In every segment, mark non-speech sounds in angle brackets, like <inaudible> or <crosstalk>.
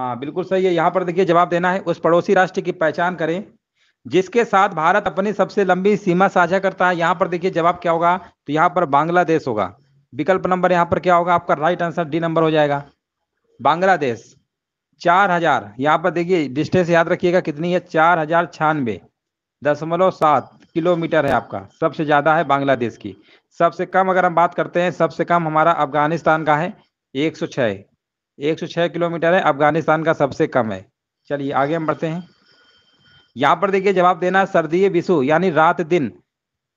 हाँ बिल्कुल सही है यहाँ पर देखिए जवाब देना है उस पड़ोसी राष्ट्र की पहचान करें जिसके साथ भारत अपनी सबसे लंबी सीमा साझा करता है यहाँ पर देखिए जवाब क्या होगा तो यहाँ पर बांग्लादेश होगा विकल्प नंबर यहाँ पर क्या होगा आपका राइट आंसर डी नंबर हो जाएगा बांग्लादेश चार हजार यहाँ पर देखिए डिस्टेंस याद रखिएगा कितनी है चार हजार छियानवे दशमलव सात किलोमीटर है आपका सबसे ज्यादा है बांग्लादेश की सबसे कम अगर हम बात करते हैं सबसे कम हमारा अफगानिस्तान का है एक सौ छह 106 किलोमीटर है अफगानिस्तान का सबसे कम है चलिए आगे हम बढ़ते हैं यहाँ पर देखिए जवाब देना सर्दीय विशु यानी रात दिन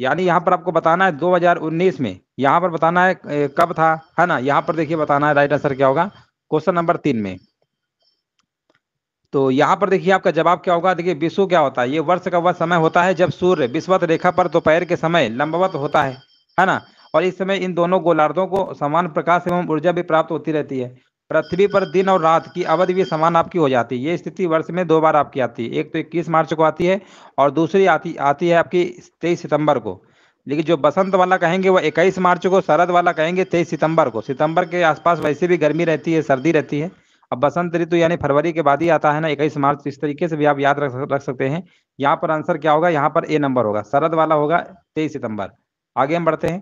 यानी यहाँ पर आपको बताना है 2019 में यहाँ पर बताना है कब था है हाँ ना यहाँ पर देखिए बताना है राइट आंसर क्या होगा क्वेश्चन नंबर तीन में तो यहाँ पर देखिए आपका जवाब क्या होगा देखिए विशु क्या होता है ये वर्ष का वह समय होता है जब सूर्य विश्वत रेखा पर दोपहर के समय लंबवत होता है है हाँ ना और इस समय इन दोनों गोलार्धों को समान प्रकाश एवं ऊर्जा भी प्राप्त होती रहती है पृथ्वी पर दिन और रात की अवधि भी समान आपकी हो जाती है ये स्थिति वर्ष में दो बार आपकी आती है एक तो इक्कीस मार्च को आती है और दूसरी आती आती है आपकी तेईस सितंबर को लेकिन जो बसंत वाला कहेंगे वो इक्कीस मार्च को शरद वाला कहेंगे तेईस सितंबर को सितंबर के आसपास वैसे भी गर्मी रहती है सर्दी रहती है अब बसंत ऋतु यानी फरवरी के बाद ही आता है ना इक्कीस मार्च इस तरीके से भी आप याद रख रख सकते हैं यहाँ पर आंसर क्या होगा यहाँ पर ए नंबर होगा शरद वाला होगा तेईस सितंबर आगे हम बढ़ते हैं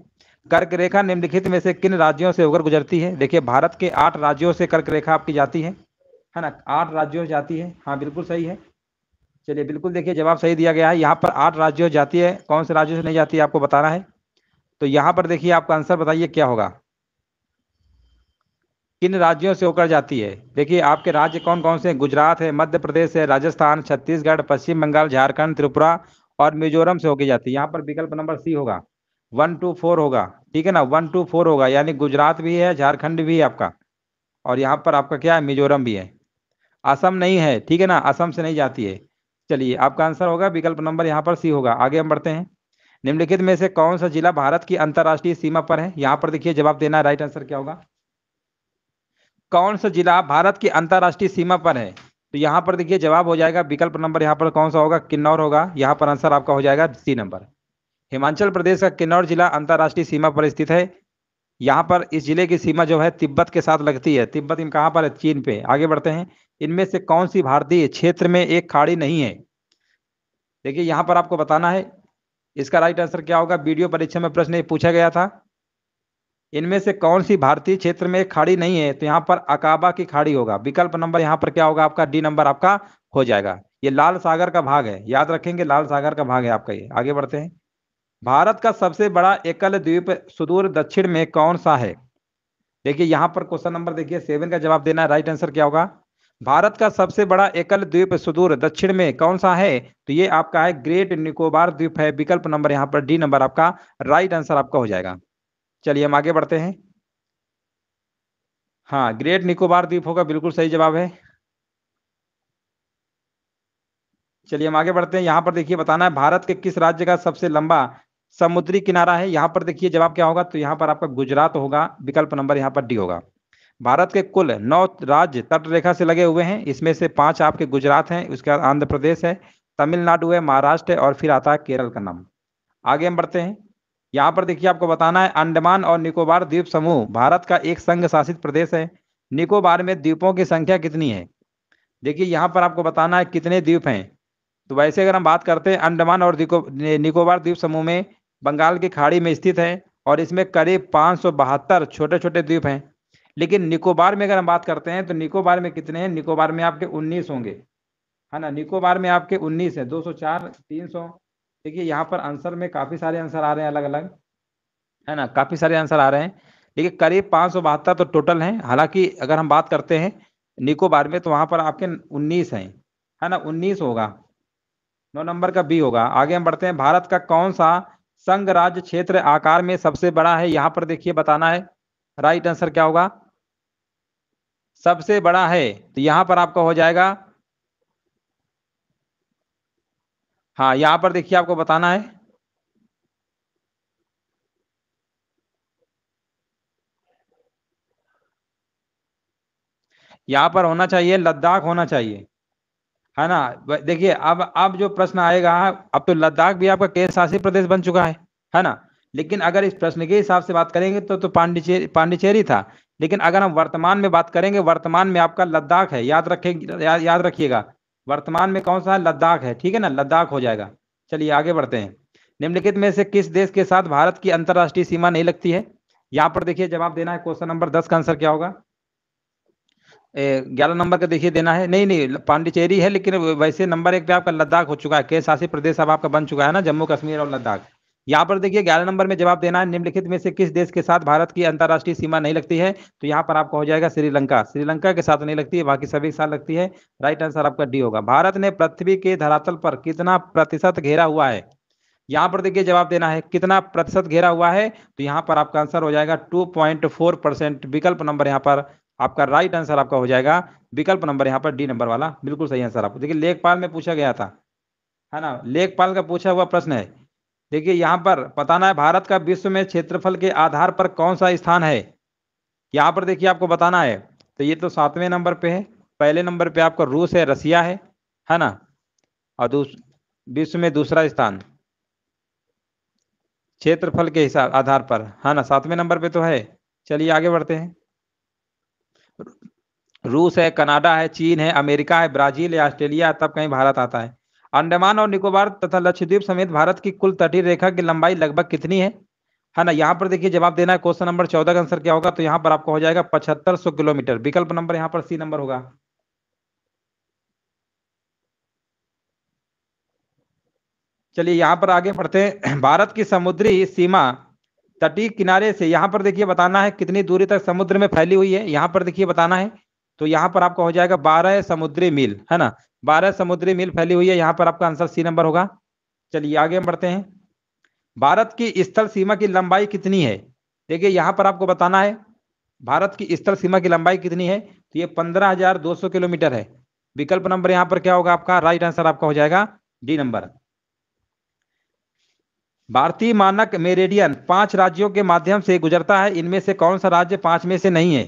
कर्क रेखा निम्नलिखित में से किन राज्यों से होकर गुजरती है देखिए भारत के आठ राज्यों से कर्क रेखा आपकी जाती है है ना आठ राज्यों से जाती है हाँ बिल्कुल सही है चलिए बिल्कुल देखिए जवाब सही दिया गया है यहाँ पर आठ राज्यों से जाती है कौन से राज्यों से नहीं जाती है आपको बताना है तो यहाँ पर देखिए आपका आंसर बताइए क्या होगा किन राज्यों से होकर जाती है देखिए आपके राज्य कौन कौन से हैं गुजरात है मध्य प्रदेश है राजस्थान छत्तीसगढ़ पश्चिम बंगाल झारखंड त्रिपुरा और मिजोरम से होकर जाती है यहाँ पर विकल्प नंबर सी होगा वन टू फोर होगा ठीक है ना वन टू फोर होगा यानी गुजरात भी है झारखंड भी है आपका और यहाँ पर आपका क्या है मिजोरम भी है असम नहीं है ठीक है ना असम से नहीं जाती है चलिए आपका आंसर होगा विकल्प नंबर यहाँ पर सी होगा आगे हम बढ़ते हैं निम्नलिखित में से कौन सा जिला भारत की अंतर्राष्ट्रीय सीमा पर है यहाँ पर देखिए जवाब देना है राइट आंसर क्या होगा कौन सा जिला भारत की अंतर्राष्ट्रीय सीमा पर है तो यहाँ पर देखिए जवाब हो जाएगा विकल्प नंबर यहाँ पर कौन सा होगा किन्नौर होगा यहाँ पर आंसर आपका हो जाएगा सी नंबर हिमाचल प्रदेश का किन्नौर जिला अंतर्राष्ट्रीय सीमा पर स्थित है यहाँ पर इस जिले की सीमा जो है तिब्बत के साथ लगती है तिब्बत इन कहाँ पर है चीन पे आगे बढ़ते हैं इनमें से कौन सी भारतीय क्षेत्र में एक खाड़ी नहीं है देखिए यहाँ पर आपको बताना है इसका राइट आंसर क्या होगा वीडियो परीक्षा में प्रश्न पूछा गया था इनमें से कौन सी भारतीय क्षेत्र में एक खाड़ी नहीं है तो यहाँ पर अकाबा की खाड़ी होगा विकल्प नंबर यहाँ पर क्या होगा आपका डी नंबर आपका हो जाएगा ये लाल सागर का भाग है याद रखेंगे लाल सागर का भाग है आपका ये आगे बढ़ते हैं भारत का सबसे बड़ा एकल द्वीप सुदूर दक्षिण में कौन सा है देखिए यहाँ पर क्वेश्चन नंबर देखिए सेवन का जवाब देना राइट आंसर क्या होगा भारत का सबसे बड़ा एकल द्वीप सुदूर दक्षिण में कौन सा है तो ये आपका है ग्रेट निकोबार द्वीप है विकल्प नंबर यहाँ पर डी नंबर आपका राइट आंसर आपका हो जाएगा चलिए हम आगे बढ़ते हैं हाँ ग्रेट निकोबार द्वीप होगा बिल्कुल सही जवाब है चलिए हम आगे बढ़ते हैं यहाँ पर देखिए बताना है भारत के किस राज्य का सबसे लंबा समुद्री किनारा है यहाँ पर देखिए जवाब क्या होगा तो यहाँ पर आपका गुजरात होगा विकल्प नंबर यहाँ पर डी होगा भारत के कुल नौ राज्य तटरेखा से लगे हुए हैं इसमें से पांच आपके गुजरात हैं उसके बाद आंध्र प्रदेश है तमिलनाडु है महाराष्ट्र है और फिर आता है केरल का नाम आगे हम बढ़ते हैं यहाँ पर देखिए आपको बताना है अंडमान और निकोबार द्वीप समूह भारत का एक संघ शासित प्रदेश है निकोबार में द्वीपों की संख्या कितनी है देखिए यहाँ पर आपको बताना है कितने द्वीप हैं तो वैसे अगर हम बात करते हैं अंडमान और निकोबार द्वीप समूह में बंगाल की खाड़ी में स्थित है और इसमें करीब पाँच छोटे छोटे द्वीप हैं लेकिन निकोबार में अगर हम बात करते हैं तो निकोबार में कितने हैं निकोबार में आपके 19 होंगे है ना निकोबार में आपके 19 है 204 300 देखिए यहाँ पर आंसर में काफ़ी सारे आंसर आ रहे हैं अलग अलग है ना काफ़ी सारे आंसर आ रहे हैं देखिए करीब पाँच सौ बहत्तर तो टोटल हैं हालांकि अगर हम बात करते हैं निकोबार में तो वहाँ पर आपके उन्नीस हैं है ना उन्नीस होगा नौ नंबर का बी होगा आगे हम बढ़ते हैं भारत का कौन सा संघ राज्य क्षेत्र आकार में सबसे बड़ा है यहां पर देखिए बताना है राइट आंसर क्या होगा सबसे बड़ा है तो यहां पर आपका हो जाएगा हाँ यहां पर देखिए आपको बताना है यहां पर होना चाहिए लद्दाख होना चाहिए है ना देखिए अब अब जो प्रश्न आएगा अब तो लद्दाख भी आपका केंद्र शासित प्रदेश बन चुका है है ना लेकिन अगर इस प्रश्न के हिसाब से बात करेंगे तो तो पांडिचेरी पांडिचेरी था लेकिन अगर हम वर्तमान में बात करेंगे वर्तमान में आपका लद्दाख है याद रखें या, याद रखिएगा वर्तमान में कौन सा है लद्दाख है ठीक है ना लद्दाख हो जाएगा चलिए आगे बढ़ते हैं निम्नलिखित में से किस देश के साथ भारत की अंतर्राष्ट्रीय सीमा नहीं लगती है यहाँ पर देखिए जवाब देना है क्वेश्चन नंबर दस का आंसर क्या होगा ग्यारह नंबर का देखिए देना है नहीं नहीं पांडिचेरी है लेकिन वैसे नंबर एक पे आपका लद्दाख हो चुका है केंद्र शासित प्रदेश अब आपका बन चुका है ना जम्मू कश्मीर और लद्दाख यहाँ पर देखिए ग्यारह नंबर में जवाब देना है निम्नलिखित में से किस देश के साथ भारत की अंतर्राष्ट्रीय सीमा नहीं लगती है तो यहाँ पर आपका हो जाएगा श्रीलंका श्रीलंका के साथ नहीं लगती है बाकी सभी के साथ लगती है राइट आंसर आपका डी होगा भारत ने पृथ्वी के धरातल पर कितना प्रतिशत घेरा हुआ है यहाँ पर देखिए जवाब देना है कितना प्रतिशत घेरा हुआ है तो यहाँ पर आपका आंसर हो जाएगा टू परसेंट विकल्प नंबर यहाँ पर आपका राइट आंसर आपका हो जाएगा विकल्प नंबर यहाँ पर डी नंबर वाला बिल्कुल सही आंसर आपको देखिए लेखपाल में पूछा गया था है ना लेखपाल का पूछा हुआ प्रश्न है देखिए यहाँ पर बताना है भारत का विश्व में क्षेत्रफल के आधार पर कौन सा स्थान है यहाँ पर देखिए आपको बताना है तो ये तो सातवें नंबर पे है पहले नंबर पे आपका रूस है रसिया है है ना और विश्व में दूसरा स्थान क्षेत्रफल के हिसाब आधार पर है ना सातवें नंबर पे तो है चलिए आगे बढ़ते हैं रूस है कनाडा है चीन है अमेरिका है ब्राजील या ऑस्ट्रेलिया तब कहीं भारत आता है अंडमान और निकोबार तथा लक्षद्वीप समेत भारत की कुल तटीय रेखा की लंबाई लगभग कितनी है है ना यहाँ पर देखिए जवाब देना है क्वेश्चन नंबर चौदह का आंसर क्या होगा तो यहाँ पर आपको हो जाएगा पचहत्तर सौ किलोमीटर विकल्प नंबर यहाँ पर सी नंबर होगा चलिए यहाँ पर आगे बढ़ते हैं भारत की समुद्री सीमा तटीय किनारे से यहाँ पर देखिए बताना है कितनी दूरी तक समुद्र में फैली हुई है यहाँ पर देखिए बताना है तो यहाँ पर आपका हो जाएगा बारह समुद्री मील है ना बारह समुद्री मील फैली हुई है यहाँ पर आपका आंसर सी नंबर होगा चलिए आगे हम बढ़ते हैं भारत की स्थल सीमा की लंबाई कितनी है देखिए यहाँ पर आपको बताना है भारत की स्थल सीमा की लंबाई कितनी है तो ये पंद्रह हजार दो सौ किलोमीटर है विकल्प नंबर यहाँ पर क्या होगा आपका राइट आंसर आपका हो जाएगा डी नंबर भारतीय मानक मेरेडियन पांच राज्यों के माध्यम से गुजरता है इनमें से कौन सा राज्य पांच में से नहीं है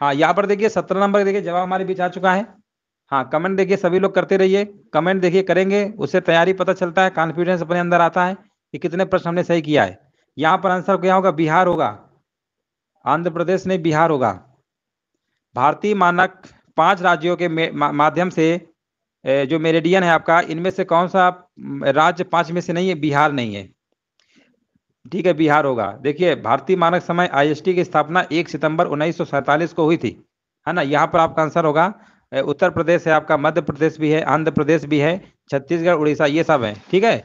हाँ यहाँ पर देखिए सत्रह नंबर देखिए जवाब हमारे बीच आ चुका है हाँ कमेंट देखिए सभी लोग करते रहिए कमेंट देखिए करेंगे उससे तैयारी पता चलता है कॉन्फिडेंस अपने अंदर आता है कि कितने प्रश्न हमने सही किया है यहाँ पर आंसर क्या होगा बिहार होगा आंध्र प्रदेश नहीं बिहार होगा भारतीय मानक पांच राज्यों के माध्यम से जो मेरेडियन है आपका इनमें से कौन सा राज्य पांच में से नहीं है बिहार नहीं है ठीक है बिहार होगा देखिए भारतीय मानक समय आई की स्थापना 1 सितंबर उन्नीस को हुई थी है ना यहाँ पर आपका आंसर होगा उत्तर प्रदेश है आपका मध्य प्रदेश भी है आंध्र प्रदेश भी है छत्तीसगढ़ उड़ीसा ये सब है ठीक है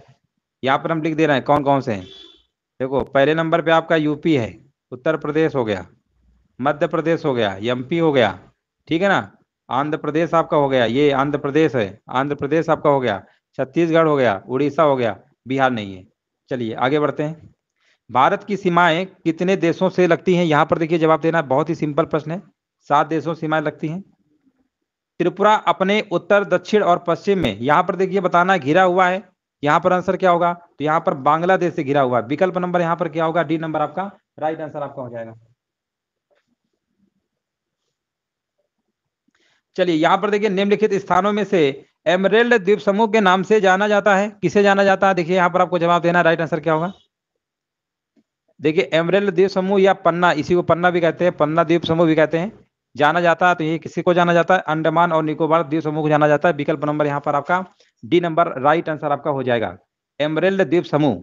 यहाँ पर हम लिख दे रहे हैं कौन कौन से हैं देखो पहले नंबर पे आपका यूपी है उत्तर प्रदेश हो गया मध्य प्रदेश हो गया एमपी हो गया ठीक है ना आंध्र प्रदेश आपका हो गया ये आंध्र प्रदेश है आंध्र प्रदेश आपका हो गया छत्तीसगढ़ हो गया उड़ीसा हो गया बिहार नहीं है चलिए आगे बढ़ते हैं भारत की सीमाएं कितने देशों से लगती हैं यहाँ पर देखिए जवाब देना बहुत ही सिंपल प्रश्न है सात देशों सीमाएं लगती हैं त्रिपुरा अपने उत्तर दक्षिण और पश्चिम में यहाँ पर देखिए बताना घिरा हुआ है यहाँ पर आंसर क्या होगा तो यहाँ पर बांग्लादेश से घिरा हुआ है विकल्प नंबर यहाँ पर क्या होगा डी नंबर आपका राइट आंसर आपका हो जाएगा चलिए यहाँ पर देखिए निम्नलिखित स्थानों में से एमरेल्ड द्वीप समूह के नाम से जाना जाता है किसे जाना जाता है देखिए यहाँ पर आपको जवाब देना राइट आंसर क्या होगा देखिए एमरेल्ड द्वीप समूह या पन्ना इसी को पन्ना भी कहते हैं पन्ना द्वीप समूह भी कहते हैं जाना जाता है तो ये किसी को जाना जाता है अंडमान और निकोबार द्वीप समूह को जाना जाता है विकल्प नंबर यहाँ पर आपका डी नंबर राइट आंसर आपका हो जाएगा एमरेल्ड द्वीप समूह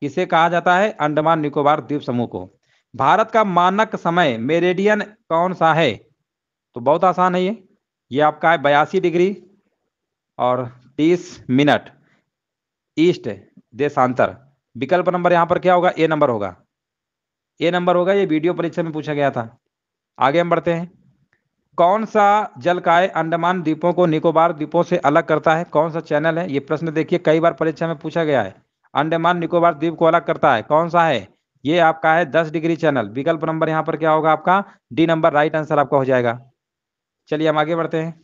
किसे कहा जाता है अंडमान निकोबार द्वीप समूह को भारत का मानक समय मेरेडियन कौन सा है तो बहुत आसान है ये ये आपका है बयासी डिग्री और तीस मिनट ईस्ट देशांतर विकल्प नंबर यहाँ पर क्या होगा ए नंबर होगा ए नंबर होगा ये वीडियो परीक्षा में पूछा गया था आगे हम बढ़ते हैं कौन सा जलकाय अंडमान द्वीपों को निकोबार द्वीपों से अलग करता है कौन सा चैनल है ये प्रश्न देखिए कई बार परीक्षा में पूछा गया है अंडमान निकोबार द्वीप को अलग करता है कौन सा है ये आपका है दस डिग्री चैनल विकल्प नंबर यहाँ पर क्या होगा आपका डी नंबर राइट आंसर आपका हो जाएगा चलिए हम आगे बढ़ते हैं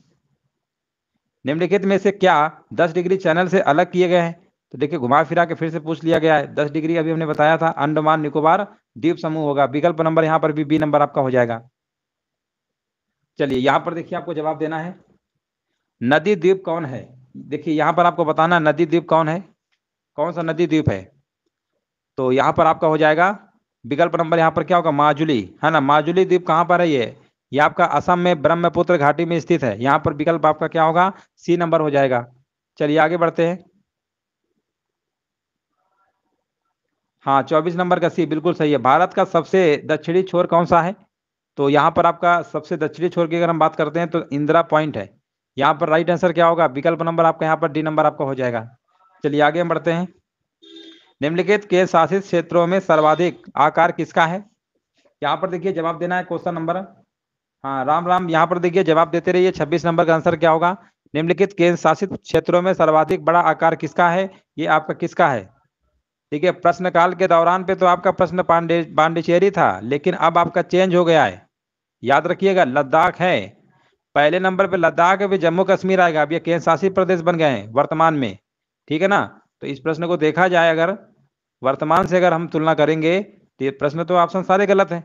निम्नलिखित में से क्या दस डिग्री चैनल से अलग किए गए हैं तो देखिए घुमा फिरा के फिर से पूछ लिया गया है दस डिग्री अभी हमने बताया था अंडमान निकोबार द्वीप समूह होगा विकल्प नंबर यहाँ पर भी बी नंबर आपका हो जाएगा चलिए यहाँ पर देखिए आपको जवाब देना है नदी द्वीप कौन है देखिए यहाँ पर आपको बताना नदी द्वीप कौन है कौन सा नदी द्वीप है तो यहाँ पर आपका हो जाएगा विकल्प नंबर यहाँ पर क्या होगा माजुली है ना माजुली द्वीप कहाँ पर है ये यह आपका असम में ब्रह्मपुत्र घाटी में स्थित है यहाँ पर विकल्प आपका क्या होगा सी नंबर हो जाएगा चलिए आगे बढ़ते हैं हाँ चौबीस नंबर का सी बिल्कुल सही है भारत का सबसे दक्षिणी छोर कौन सा है तो यहाँ पर आपका सबसे दक्षिणी छोर की अगर हम बात करते हैं तो इंदिरा पॉइंट है यहाँ पर राइट आंसर क्या होगा विकल्प नंबर आपका यहाँ पर डी नंबर आपका हो जाएगा चलिए आगे हम बढ़ते हैं निम्नलिखित के शासित क्षेत्रों में सर्वाधिक आकार किसका है यहाँ पर देखिए जवाब देना है क्वेश्चन नंबर हाँ राम राम यहाँ पर देखिए जवाब देते रहिए छब्बीस नंबर का आंसर क्या होगा निम्नलिखित केंद्र शासित क्षेत्रों में सर्वाधिक बड़ा आकार किसका है ये आपका किसका है ठीक है प्रश्नकाल के दौरान पे तो आपका प्रश्न पांडे पांडिचेरी था लेकिन अब आपका चेंज हो गया है याद रखिएगा लद्दाख है पहले नंबर पे लद्दाख भी जम्मू कश्मीर आएगा अब ये केंद्र शासित प्रदेश बन गए हैं वर्तमान में ठीक है ना तो इस प्रश्न को देखा जाए अगर वर्तमान से अगर हम तुलना करेंगे तो ये प्रश्न तो ऑप्शन सारे गलत हैं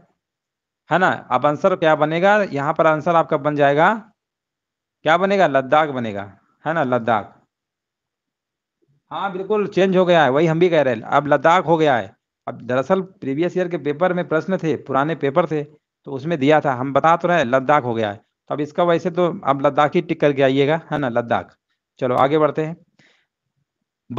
है ना अब आंसर क्या बनेगा यहाँ पर आंसर आपका बन जाएगा क्या बनेगा लद्दाख बनेगा है ना लद्दाख हाँ बिल्कुल चेंज हो गया है वही हम भी कह रहे हैं अब लद्दाख हो गया है अब दरअसल प्रीवियस ईयर के पेपर में प्रश्न थे पुराने पेपर थे तो उसमें दिया था हम बता तो रहे लद्दाख हो गया है तो अब इसका वैसे तो अब लद्दाख ही टिक करके आइएगा है ना लद्दाख चलो आगे बढ़ते हैं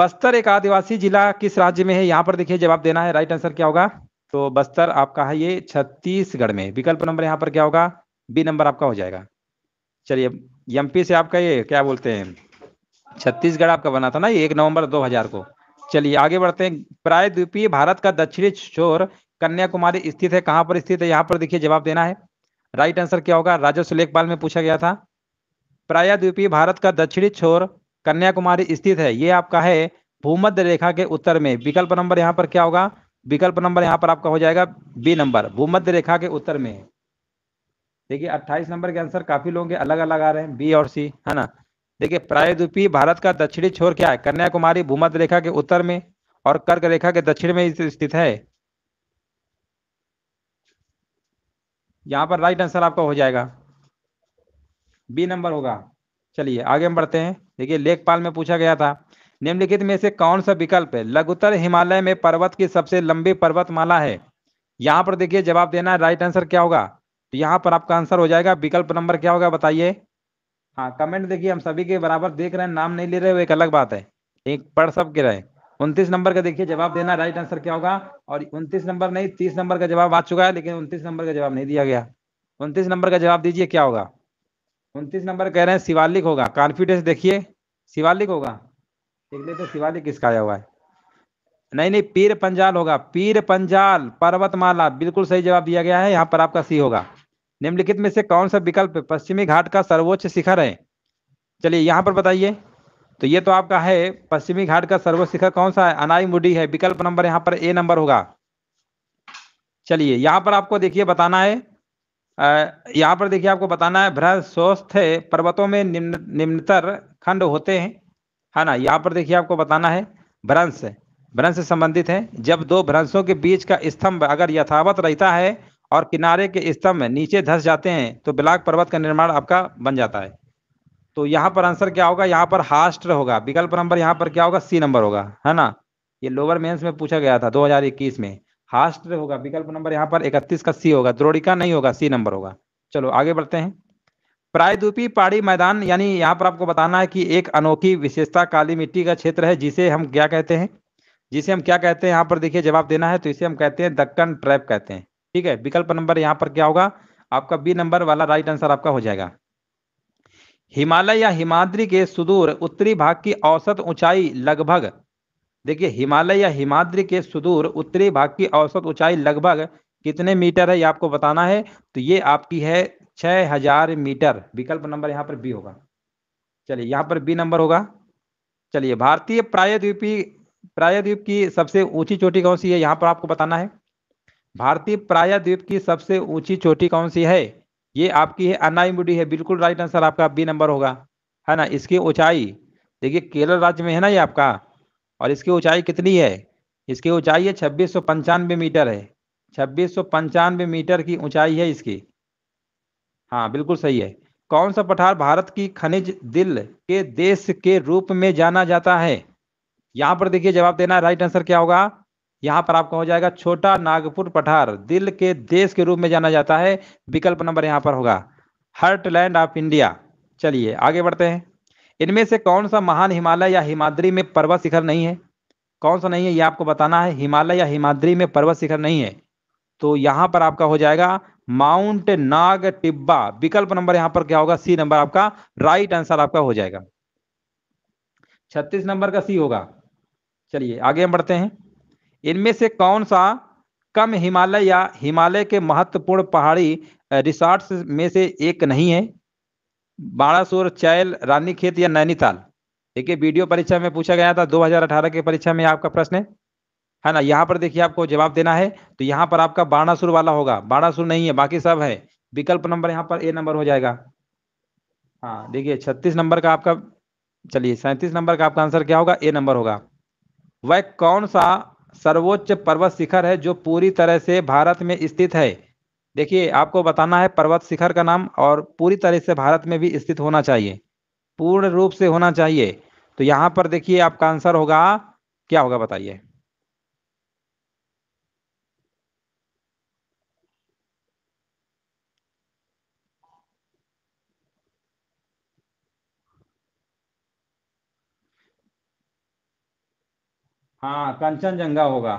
बस्तर एक आदिवासी जिला किस राज्य में है यहाँ पर देखिए जवाब देना है राइट आंसर क्या होगा तो बस्तर आपका है ये छत्तीसगढ़ में विकल्प नंबर यहाँ पर क्या होगा बी नंबर आपका हो जाएगा चलिए एमपी से आपका ये क्या बोलते हैं छत्तीसगढ़ आपका बना था ना ये एक नवंबर 2000 को चलिए आगे बढ़ते हैं प्रायद्वीपीय भारत का दक्षिणी छोर कन्याकुमारी स्थित है कहाँ पर स्थित है यहाँ पर देखिए जवाब देना है राइट आंसर क्या होगा राजस्व लेखपाल में पूछा गया था प्रायद्वीपीय भारत का दक्षिणी छोर कन्याकुमारी स्थित है ये आपका है भूमध्य रेखा के उत्तर में विकल्प नंबर यहाँ पर क्या होगा विकल्प नंबर यहाँ पर आपका हो जाएगा बी नंबर भूमध्य रेखा के उत्तर में देखिए 28 नंबर के आंसर काफी लोगों के अलग अलग आ रहे हैं बी और सी है ना देखिए प्रायद्वीपी भारत का दक्षिणी छोर क्या है कन्याकुमारी भूमध्य रेखा के उत्तर में और कर्क रेखा के दक्षिण में स्थित है यहाँ पर राइट आंसर आपका हो जाएगा बी नंबर होगा चलिए आगे हम बढ़ते हैं देखिए लेखपाल में पूछा गया था निम्नलिखित में से कौन सा विकल्प है लघुतर हिमालय में पर्वत की सबसे लंबी पर्वतमाला है यहाँ पर देखिए जवाब देना है राइट आंसर क्या होगा तो यहाँ पर आपका आंसर हो जाएगा विकल्प नंबर क्या होगा बताइए हाँ कमेंट देखिए हम सभी के बराबर देख रहे हैं नाम नहीं ले रहे वो एक अलग बात है एक पढ़ सब के रहे उनतीस नंबर का देखिए जवाब देना राइट आंसर क्या होगा और उनतीस नंबर नहीं तीस नंबर का जवाब आ चुका है लेकिन उनतीस नंबर का जवाब नहीं दिया गया उनतीस नंबर का जवाब दीजिए क्या होगा उनतीस नंबर कह रहे हैं शिवालिक होगा कॉन्फिडेंस देखिए शिवालिक होगा देख लेते शिवालिक किसका आया हुआ है नहीं नहीं पीर पंजाल होगा पीर पंजाल पर्वतमाला बिल्कुल सही जवाब दिया गया है यहाँ पर आपका सी होगा निम्नलिखित में से कौन सा विकल्प पश्चिमी घाट का सर्वोच्च शिखर है चलिए यहाँ पर बताइए तो ये तो आपका है पश्चिमी घाट का सर्वोच्च शिखर कौन सा है अनाई मुडी है विकल्प नंबर यहाँ पर ए नंबर होगा चलिए यहाँ पर आपको देखिए बताना है यहाँ पर देखिए आपको बताना है स्वस्थ पर्वतों में निम्न निम्नतर खंड होते हैं है हाँ ना यहाँ पर देखिए आपको बताना है भ्रंश भ्रंश से संबंधित है जब दो भ्रंशों के बीच का स्तंभ अगर यथावत रहता है और किनारे के स्तंभ नीचे धस जाते हैं तो बिलाक पर्वत का निर्माण आपका बन जाता है तो यहाँ पर आंसर क्या होगा यहाँ पर हास्ट होगा विकल्प नंबर यहाँ पर क्या होगा सी नंबर होगा है ना ये लोअर मेन्स में पूछा गया था 2021 में हास्ट होगा विकल्प नंबर यहाँ पर 31 का सी होगा द्रोड़िका नहीं होगा सी नंबर होगा चलो आगे बढ़ते हैं प्रायद्वीपी पहाड़ी मैदान यानी यहाँ पर आपको बताना है कि एक अनोखी विशेषता काली मिट्टी का क्षेत्र है जिसे हम क्या कहते हैं जिसे हम क्या कहते हैं यहाँ पर देखिए जवाब देना है तो इसे हम कहते हैं दक्कन ट्रैप कहते हैं ठीक है विकल्प नंबर यहाँ पर क्या होगा आपका बी नंबर वाला राइट आंसर आपका हो जाएगा हिमालय या हिमाद्री के सुदूर उत्तरी भाग की औसत ऊंचाई लगभग देखिए हिमालय या हिमाद्री के सुदूर उत्तरी भाग की औसत ऊंचाई लगभग कितने मीटर है ये आपको बताना है तो ये आपकी है छह हजार मीटर विकल्प नंबर यहाँ पर बी होगा चलिए यहाँ पर बी नंबर होगा चलिए भारतीय प्रायद्वीपी प्रायद्वीप की सबसे ऊंची चोटी कौन सी है यहाँ पर आपको बताना है भारतीय प्रायद्वीप की सबसे ऊंची चोटी कौन सी है ये आपकी है अनाईमुडी है बिल्कुल राइट आंसर आपका बी नंबर होगा है ना इसकी ऊंचाई देखिए केरल राज्य में है ना ये आपका और इसकी ऊंचाई कितनी है इसकी ऊंचाई है छब्बीस मीटर है छब्बीस मीटर की ऊंचाई है इसकी हाँ बिल्कुल सही है कौन सा पठार भारत की खनिज दिल के देश के रूप में जाना जाता है यहां पर देखिए जवाब देना राइट आंसर क्या होगा यहाँ पर आपका हो जाएगा छोटा नागपुर पठार दिल के देश के रूप में जाना जाता है विकल्प नंबर यहाँ पर होगा हर्टलैंड ऑफ इंडिया चलिए आगे बढ़ते हैं इनमें से कौन सा महान हिमालय या हिमाद्री में पर्वत शिखर नहीं है कौन सा नहीं है ये आपको बताना है हिमालय या हिमाद्री में पर्वत शिखर नहीं है तो यहां पर आपका हो जाएगा माउंट नाग टिब्बा विकल्प नंबर यहां पर क्या होगा सी नंबर आपका राइट आंसर आपका हो जाएगा छत्तीस नंबर का सी होगा चलिए आगे हम बढ़ते हैं इनमें से कौन सा कम हिमालय या हिमालय के महत्वपूर्ण पहाड़ी रिसॉर्ट्स में से एक नहीं है बाड़ासोर चैल रानीखेत या नैनीताल देखिए वीडियो परीक्षा में पूछा गया था 2018 के परीक्षा में आपका प्रश्न है है ना यहाँ पर देखिए आपको जवाब देना है तो यहाँ पर आपका बाणासुर वाला होगा बाणासुर नहीं है बाकी सब है विकल्प नंबर यहाँ पर ए नंबर हो जाएगा हाँ देखिए छत्तीस नंबर का आपका चलिए सैंतीस नंबर का आपका आंसर क्या होगा ए नंबर होगा वह कौन सा सर्वोच्च पर्वत शिखर है जो पूरी तरह से भारत में स्थित है देखिए आपको बताना है पर्वत शिखर का नाम और पूरी तरह से भारत में भी स्थित होना चाहिए पूर्ण रूप से होना चाहिए तो यहाँ पर देखिए आपका आंसर होगा क्या होगा बताइए हाँ कंचनजंगा होगा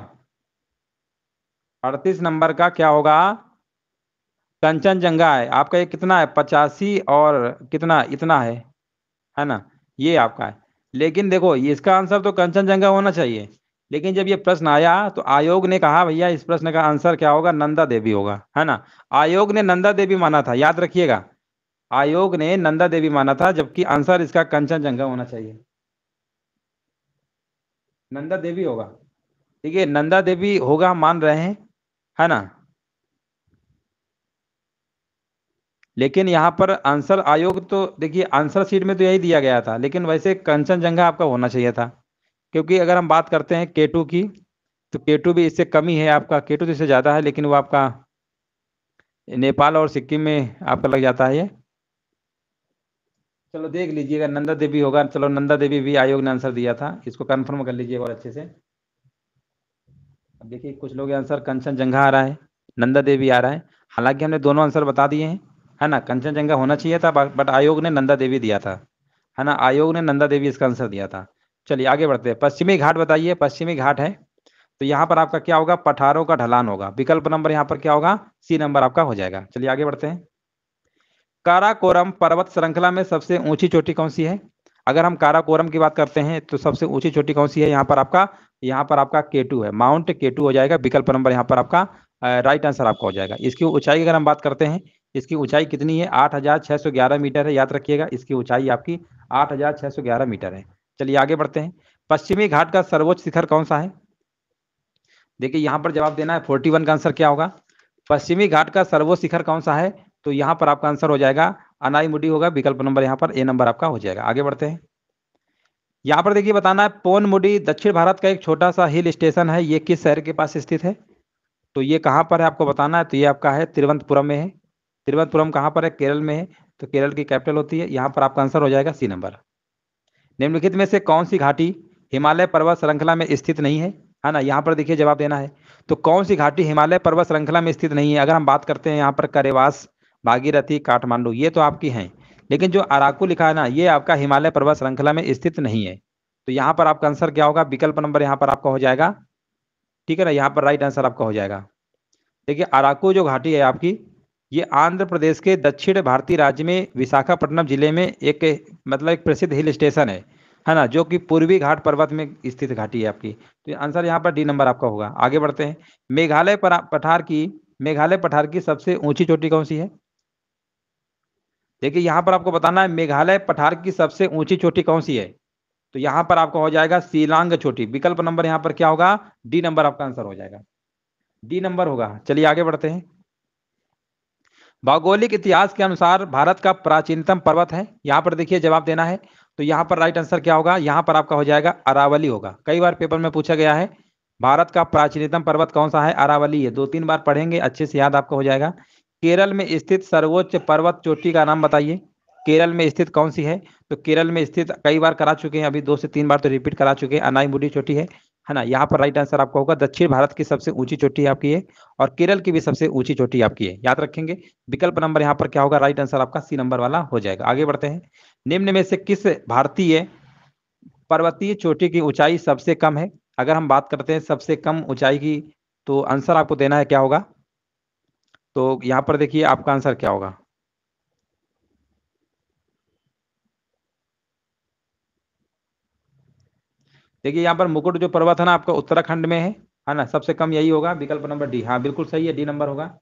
अड़तीस नंबर का क्या होगा कंचनजंगा है आपका ये कितना है पचासी और कितना इतना है है ना ये आपका है लेकिन देखो ये इसका आंसर तो कंचनजंगा होना चाहिए लेकिन जब ये प्रश्न आया तो आयोग ने कहा भैया इस प्रश्न का आंसर क्या होगा नंदा देवी होगा है ना आयोग ने नंदा देवी माना था याद रखिएगा आयोग ने नंदा देवी माना था जबकि आंसर इसका कंचनजंगा होना चाहिए नंदा देवी होगा ठीक है नंदा देवी होगा मान रहे हैं है ना लेकिन यहाँ पर आंसर आयोग तो देखिए आंसर सीट में तो यही दिया गया था लेकिन वैसे कंचनजंगा आपका होना चाहिए था क्योंकि अगर हम बात करते हैं के की तो के भी इससे कमी है आपका के तो इससे ज़्यादा है लेकिन वो आपका नेपाल और सिक्किम में आपका लग जाता है ये चलो देख लीजिएगा नंदा देवी होगा चलो नंदा देवी भी आयोग ने आंसर दिया था इसको कंफर्म कर लीजिए और अच्छे से अब देखिए कुछ लोग आंसर कंचन जंघा आ रहा है नंदा देवी आ रहा है हालांकि हमने दोनों आंसर बता दिए हैं है ना कंचन जंघा होना चाहिए था बट आयोग ने नंदा देवी दिया था है ना आयोग ने नंदा देवी इसका आंसर दिया था चलिए आगे बढ़ते हैं पश्चिमी घाट बताइए पश्चिमी घाट है तो यहाँ पर आपका क्या होगा पठारों का ढलान होगा विकल्प नंबर यहाँ पर क्या होगा सी नंबर आपका हो जाएगा चलिए आगे बढ़ते हैं काराकोरम पर्वत श्रृंखला में सबसे ऊंची चोटी कौन सी है अगर हम काराकोरम की बात करते हैं तो सबसे ऊंची चोटी कौन सी है यहाँ पर आपका यहाँ पर आपका केटू है माउंट केटू हो जाएगा विकल्प नंबर यहाँ पर आपका राइट आंसर आपका हो जाएगा इसकी ऊंचाई की अगर हम बात करते हैं इसकी ऊंचाई कितनी है 8,611 मीटर है याद रखिएगा इसकी ऊंचाई आपकी 8,611 मीटर है चलिए आगे बढ़ते हैं पश्चिमी घाट का सर्वोच्च शिखर कौन सा है देखिए यहाँ पर जवाब देना है 41 का आंसर क्या होगा पश्चिमी घाट का सर्वोच्च शिखर कौन सा है तो यहाँ पर आपका आंसर हो जाएगा अनाई मुडी होगा विकल्प नंबर यहाँ पर ए नंबर आपका हो जाएगा आगे बढ़ते हैं यहाँ पर देखिए बताना है पोन मुडी दक्षिण भारत का एक छोटा सा हिल स्टेशन है ये किस शहर के पास स्थित है तो ये कहाँ पर है आपको बताना है तो ये आपका है तिरुवंतपुरम में है तिरुवंतपुरम कहाँ पर है केरल में है तो केरल की कैपिटल होती है यहाँ पर आपका आंसर हो जाएगा सी नंबर निम्नलिखित में से कौन सी घाटी हिमालय पर्वत श्रृंखला में स्थित नहीं है है हाँ ना यहाँ पर देखिए जवाब देना है तो कौन सी घाटी हिमालय पर्वत श्रृंखला में स्थित नहीं है अगर हम बात करते हैं यहाँ पर करेवास भागीरथी काठमांडू ये तो आपकी हैं लेकिन जो अराकू लिखा है ना ये आपका हिमालय पर्वत श्रृंखला में स्थित नहीं है तो यहाँ पर आपका आंसर क्या होगा विकल्प नंबर यहाँ पर आपका हो जाएगा ठीक है ना यहाँ पर राइट आंसर आपका हो जाएगा देखिए अराकू जो घाटी है आपकी ये आंध्र प्रदेश के दक्षिण भारतीय राज्य में विशाखापट्टनम जिले में एक मतलब एक प्रसिद्ध हिल स्टेशन है है ना जो कि पूर्वी घाट पर्वत में स्थित घाटी है आपकी तो आंसर यहाँ पर डी नंबर आपका होगा आगे बढ़ते हैं मेघालय पठार की मेघालय पठार की सबसे ऊंची चोटी कौन सी है देखिए यहाँ पर आपको बताना है मेघालय पठार की सबसे ऊंची चोटी कौन सी है तो यहाँ पर आपका हो जाएगा सीलांग चोटी विकल्प नंबर यहाँ पर क्या होगा डी नंबर आपका आंसर हो जाएगा डी नंबर होगा चलिए आगे बढ़ते हैं भौगोलिक इतिहास के अनुसार भारत का प्राचीनतम पर्वत है यहाँ पर देखिए जवाब देना है तो यहाँ पर राइट आंसर क्या होगा यहाँ पर आपका हो जाएगा अरावली होगा कई बार पेपर में पूछा गया है भारत का प्राचीनतम पर्वत कौन सा है अरावली है दो तीन बार पढ़ेंगे अच्छे से याद आपको हो जाएगा केरल में स्थित सर्वोच्च पर्वत चोटी का नाम बताइए केरल में स्थित कौन सी है तो केरल में स्थित कई बार करा चुके हैं अभी दो से तीन बार तो रिपीट करा चुके हैं अनाईमुडी चोटी है है ना यहाँ पर राइट आंसर आपका होगा दक्षिण भारत की सबसे ऊंची चोटी आपकी है और केरल की भी सबसे ऊंची चोटी आपकी है याद रखेंगे विकल्प नंबर यहाँ पर क्या होगा राइट आंसर आपका सी नंबर वाला हो जाएगा आगे बढ़ते हैं निम्न में से किस भारतीय पर्वतीय चोटी की ऊंचाई सबसे कम है अगर हम बात करते हैं सबसे कम ऊंचाई की तो आंसर आपको देना है क्या होगा तो यहां पर देखिए आपका आंसर क्या होगा देखिए यहां पर मुकुट जो पर्वत है ना आपका उत्तराखंड में है है ना सबसे कम यही होगा विकल्प नंबर डी हाँ बिल्कुल सही है डी नंबर होगा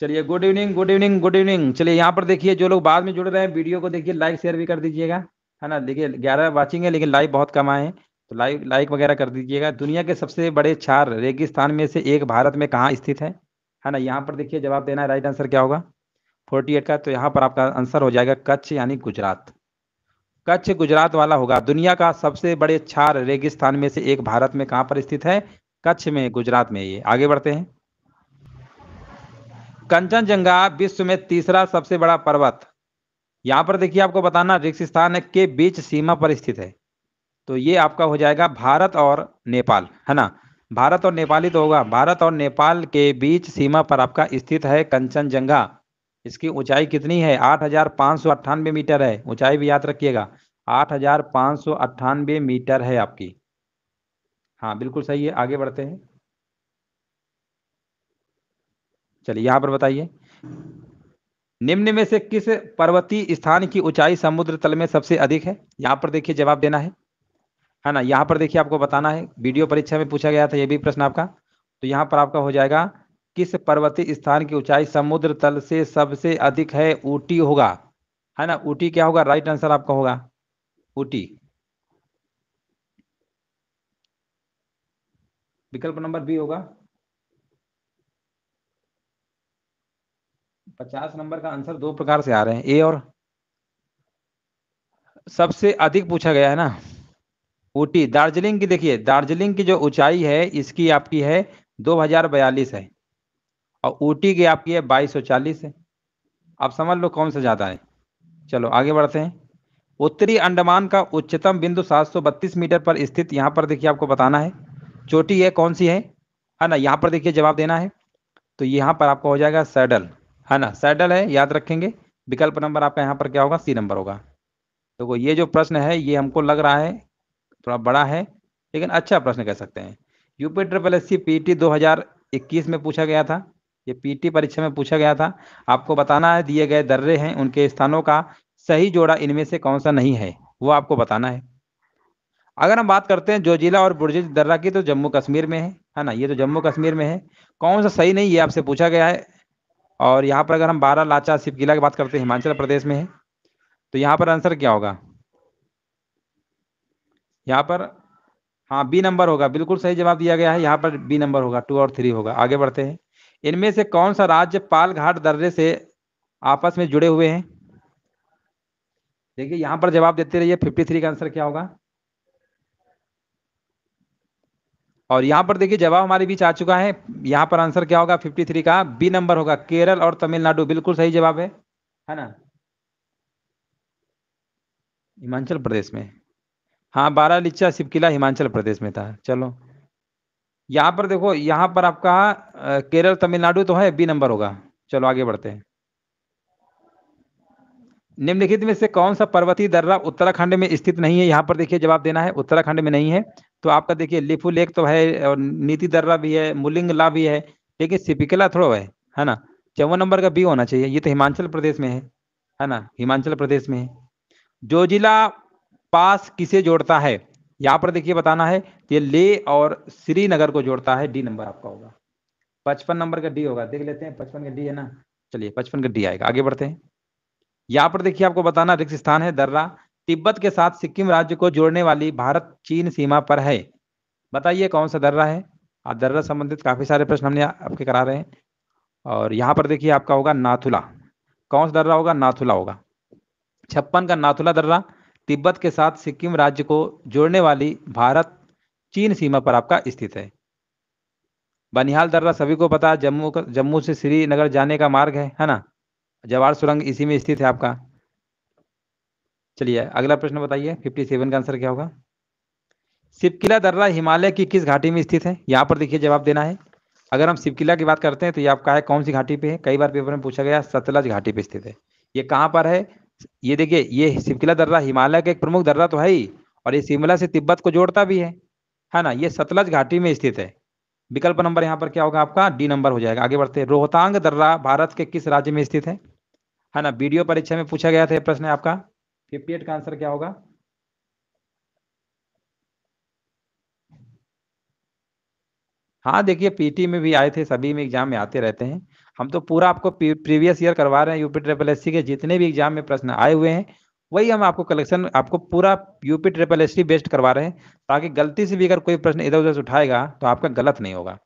चलिए good evening good evening good evening चलिए यहाँ पर देखिए जो लोग बाद में जुड़ रहे हैं वीडियो को देखिए लाइक शेयर भी कर दीजिएगा है ना देखिए ग्यारह वाचिंग है लेकिन लाइव बहुत कम आए हैं तो लाइक लाइक वगैरह कर दीजिएगा दुनिया के सबसे बड़े चार रेगिस्तान में से एक भारत में कहाँ स्थित है है ना यहाँ पर देखिए जवाब देना है राइट आंसर क्या होगा फोर्टी एट का तो यहाँ पर आपका आंसर हो जाएगा कच्छ यानी गुजरात कच्छ गुजरात वाला होगा दुनिया का सबसे बड़े चार रेगिस्तान में से एक भारत में कहाँ पर स्थित है कच्छ में गुजरात में ये आगे बढ़ते हैं कंचनजंगा विश्व में तीसरा सबसे बड़ा पर्वत यहाँ पर देखिए आपको बताना रिक्स स्थान के बीच सीमा पर स्थित है तो ये आपका हो जाएगा भारत और नेपाल है ना भारत और नेपाली तो होगा भारत और नेपाल के बीच सीमा पर आपका स्थित है कंचनजंगा इसकी ऊंचाई कितनी है आठ हजार पाँच सौ अट्ठानबे मीटर है ऊंचाई भी याद रखिएगा आठ हजार पाँच सौ अट्ठानबे मीटर है आपकी हाँ बिल्कुल सही है आगे बढ़ते हैं चलिए यहाँ पर बताइए निम्न में से किस पर्वतीय स्थान की ऊंचाई समुद्र तल में सबसे अधिक है यहाँ पर देखिए जवाब देना है है ना यहाँ पर देखिए आपको बताना है वीडियो परीक्षा में पूछा गया था ये भी प्रश्न आपका तो यहाँ पर आपका हो जाएगा किस पर्वतीय स्थान की ऊंचाई समुद्र तल से सबसे अधिक है ऊटी होगा है ना ऊटी क्या होगा राइट आंसर आपका होगा ऊटी विकल्प नंबर बी होगा पचास नंबर का आंसर दो प्रकार से आ रहे हैं ए और सबसे अधिक पूछा गया है ना ऊटी दार्जिलिंग की देखिए दार्जिलिंग की जो ऊंचाई है इसकी आपकी है दो हजार बयालीस है और ऊटी की आपकी है बाईस सौ चालीस है आप समझ लो कौन सा ज़्यादा है चलो आगे बढ़ते हैं उत्तरी अंडमान का उच्चतम बिंदु 732 मीटर पर स्थित यहाँ पर देखिए आपको बताना है चोटी है कौन सी है है ना यहाँ पर देखिए जवाब देना है तो यहाँ पर आपको हो जाएगा सैडल है ना सैडल है याद रखेंगे विकल्प नंबर आपका यहाँ पर क्या होगा सी नंबर होगा देखो तो ये जो प्रश्न है ये हमको लग रहा है थोड़ा बड़ा है लेकिन अच्छा प्रश्न कह सकते हैं यूपी ट्रिपल एस सी में पूछा गया था ये पीटी परीक्षा में पूछा गया था आपको बताना है दिए गए दर्रे हैं उनके स्थानों का सही जोड़ा इनमें से कौन सा नहीं है वो आपको बताना है अगर हम बात करते हैं जोजिला और बुर्जिज दर्रा की तो जम्मू कश्मीर में है है ना ये तो जम्मू कश्मीर में है कौन सा सही नहीं ये आपसे पूछा गया है और यहाँ पर अगर हम बारह लाचा सिपकिला की बात करते हैं हिमाचल प्रदेश में है तो यहाँ पर आंसर क्या होगा यहाँ पर हाँ बी नंबर होगा बिल्कुल सही जवाब दिया गया है यहाँ पर बी नंबर होगा टू और थ्री होगा आगे बढ़ते हैं इनमें से कौन सा राज्य पालघाट दर्रे से आपस में जुड़े हुए हैं देखिए यहाँ पर जवाब देते रहिए 53 का आंसर क्या होगा और यहाँ पर देखिए जवाब हमारे बीच आ चुका है यहाँ पर आंसर क्या होगा 53 का बी नंबर होगा केरल और तमिलनाडु बिल्कुल सही जवाब है है ना हिमाचल प्रदेश में हाँ बारा लिच्चा शिव किला हिमाचल प्रदेश में था चलो यहाँ पर देखो यहाँ पर आपका केरल तमिलनाडु तो है बी नंबर होगा चलो आगे बढ़ते हैं निम्नलिखित में से कौन सा पर्वतीय दर्रा उत्तराखंड में स्थित नहीं है यहाँ पर देखिए जवाब देना है उत्तराखंड में नहीं है तो आपका देखिए लिफू लेक तो है और नीति दर्रा भी है मुलिंगला भी है लेकिन सिपिकला थोड़ा है है ना चौवन नंबर का बी होना चाहिए ये तो हिमाचल प्रदेश में है है ना हिमाचल प्रदेश में है जो जिला पास किसे जोड़ता है यहाँ पर देखिए बताना है ये ले और श्रीनगर को जोड़ता है डी नंबर आपका होगा पचपन नंबर का डी होगा देख लेते हैं पचपन का डी है ना चलिए पचपन का डी आएगा आगे बढ़ते हैं यहाँ पर देखिए आपको बताना रिक्स स्थान है दर्रा तिब्बत के साथ सिक्किम राज्य को जोड़ने वाली भारत चीन सीमा पर है बताइए कौन सा दर्रा है आप दर्रा संबंधित काफी सारे प्रश्न हमने आपके करा रहे हैं और यहाँ पर देखिए आपका होगा नाथुला कौन सा दर्रा होगा नाथुला होगा छप्पन का नाथुला दर्रा तिब्बत के साथ सिक्किम राज्य को जोड़ने वाली भारत चीन सीमा पर आपका स्थित है बनिहाल दर्रा सभी को पता जम्मू जम्मू से श्रीनगर जाने का मार्ग है है ना जवाहर सुरंग इसी में स्थित है आपका चलिए अगला प्रश्न बताइए 57 का आंसर क्या होगा सिपकिला दर्रा हिमालय की किस घाटी में स्थित है यहाँ पर देखिए जवाब देना है अगर हम सिपकिला की बात करते हैं तो ये आपका है कौन सी घाटी पे है कई बार पेपर में पूछा गया सतलज घाटी पे स्थित है ये कहाँ पर है ये देखिए ये सिपकिला दर्रा हिमालय का एक प्रमुख दर्रा तो है ही और ये शिमला से तिब्बत को जोड़ता भी है है ना ये सतलज घाटी में स्थित है विकल्प नंबर यहाँ पर क्या होगा आपका डी नंबर हो जाएगा आगे बढ़ते रोहतांग दर्रा भारत के किस राज्य में स्थित है है ना वीडियो परीक्षा में पूछा गया था प्रश्न आपका फिफ्टी एट का आंसर क्या होगा हाँ देखिए पीटी में भी आए थे सभी में एग्जाम में आते रहते हैं हम तो पूरा आपको प्रीवियस ईयर करवा रहे हैं यूपी ट्रिपल एस के जितने भी एग्जाम में प्रश्न आए हुए हैं वही हम आपको कलेक्शन आपको पूरा यूपी ट्रिपल एस बेस्ड करवा रहे हैं ताकि गलती से भी अगर कोई प्रश्न इधर उधर से उठाएगा तो आपका गलत नहीं होगा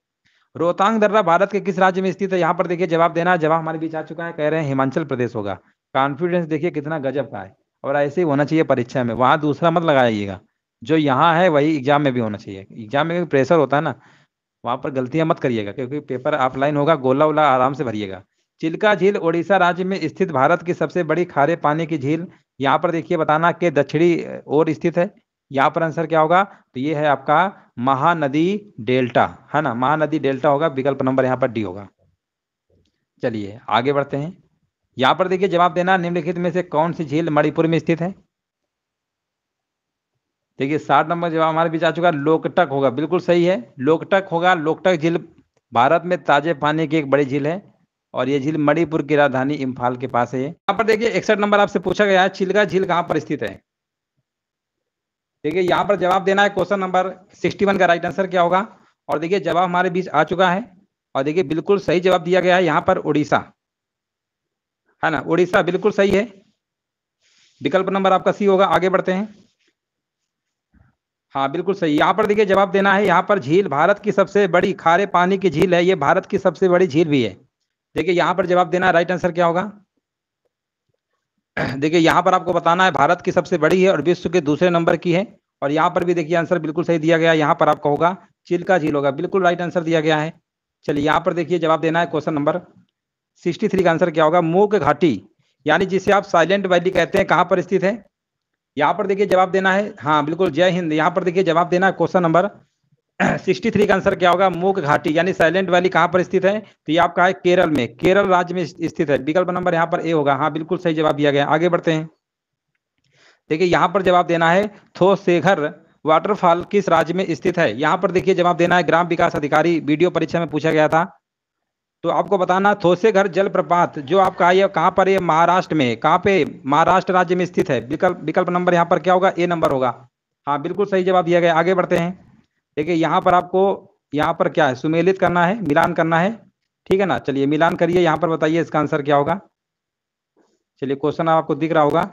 रोहतांग दर्रा भारत के किस राज्य में स्थित है यहाँ पर देखिए जवाब देना जवाब हमारे बीच आ चुका है कह रहे हैं हिमाचल प्रदेश होगा कॉन्फिडेंस देखिए कितना गजब का है और ऐसे ही होना चाहिए परीक्षा में वहाँ दूसरा मत लगाइएगा जो यहाँ है वही एग्जाम में भी होना चाहिए एग्जाम में भी प्रेशर होता है ना वहाँ पर गलतियां मत करिएगा क्योंकि पेपर ऑफलाइन होगा गोला उला आराम से भरिएगा चिल्का झील ओडिशा राज्य में स्थित भारत की सबसे बड़ी खारे पानी की झील यहाँ पर देखिए बताना के दक्षिणी ओर स्थित है यहाँ पर आंसर क्या होगा तो ये है आपका महानदी डेल्टा है ना महानदी डेल्टा होगा विकल्प नंबर यहाँ पर डी होगा चलिए आगे बढ़ते हैं यहाँ पर देखिए जवाब देना निम्नलिखित में से कौन सी झील मणिपुर में स्थित है देखिए सात नंबर जवाब हमारे बीच आ चुका है लोकटक होगा बिल्कुल सही है लोकटक होगा लोकटक झील भारत में ताजे पानी की एक बड़ी झील है और ये झील मणिपुर की राजधानी इम्फाल के पास है यहाँ पर देखिए इकसठ नंबर आपसे पूछा गया है चिलका झील कहाँ पर स्थित है देखिए यहाँ पर जवाब देना है क्वेश्चन नंबर सिक्सटी वन का राइट आंसर क्या होगा और देखिए जवाब हमारे बीच आ चुका है और देखिए बिल्कुल सही जवाब दिया गया है यहाँ पर उड़ीसा है ना उड़ीसा बिल्कुल सही है विकल्प नंबर आपका सी होगा आगे बढ़ते हैं हाँ बिल्कुल सही यहाँ पर देखिए जवाब देना है यहाँ पर झील भारत की सबसे बड़ी खारे पानी की झील है ये भारत की सबसे बड़ी झील भी है देखिए यहाँ पर जवाब देना राइट आंसर क्या होगा <clears throat> देखिए यहाँ पर आपको बताना है भारत की सबसे बड़ी है और विश्व के दूसरे नंबर की है और यहाँ पर भी देखिए आंसर बिल्कुल सही दिया गया यहाँ पर आपका होगा चिल्का झील होगा बिल्कुल राइट आंसर दिया गया है चलिए यहाँ पर देखिए जवाब देना है क्वेश्चन नंबर सिक्सटी थ्री का आंसर क्या होगा मूक घाटी यानी जिसे आप साइलेंट वैली कहते हैं कहाँ पर स्थित है यहाँ पर देखिए जवाब देना है हाँ बिल्कुल जय हिंद यहाँ पर देखिए जवाब देना है क्वेश्चन नंबर <clears throat> सिक्सटी थ्री का आंसर क्या होगा मूक घाटी यानी साइलेंट वैली कहाँ पर स्थित है तो ये आपका है केरल में केरल राज्य में स्थित है विकल्प नंबर यहाँ पर ए होगा हाँ बिल्कुल सही जवाब दिया गया आगे बढ़ते हैं देखिए यहाँ पर जवाब देना है थोसेघर वाटरफॉल किस राज्य में स्थित है यहाँ पर देखिए जवाब देना है ग्राम विकास अधिकारी वीडियो परीक्षा में पूछा गया था तो आपको बताना थोसे घर जलप्रपात जो आपका है कहाँ पर है महाराष्ट्र में कहाँ पे महाराष्ट्र राज्य में स्थित है विकल्प विकल्प नंबर यहाँ पर क्या होगा ए नंबर होगा हाँ बिल्कुल सही जवाब दिया गया आगे बढ़ते हैं देखिए यहाँ पर आपको यहाँ पर क्या है सुमेलित करना है मिलान करना है ठीक है ना चलिए मिलान करिए यहाँ पर बताइए इसका आंसर क्या होगा चलिए क्वेश्चन आपको दिख रहा होगा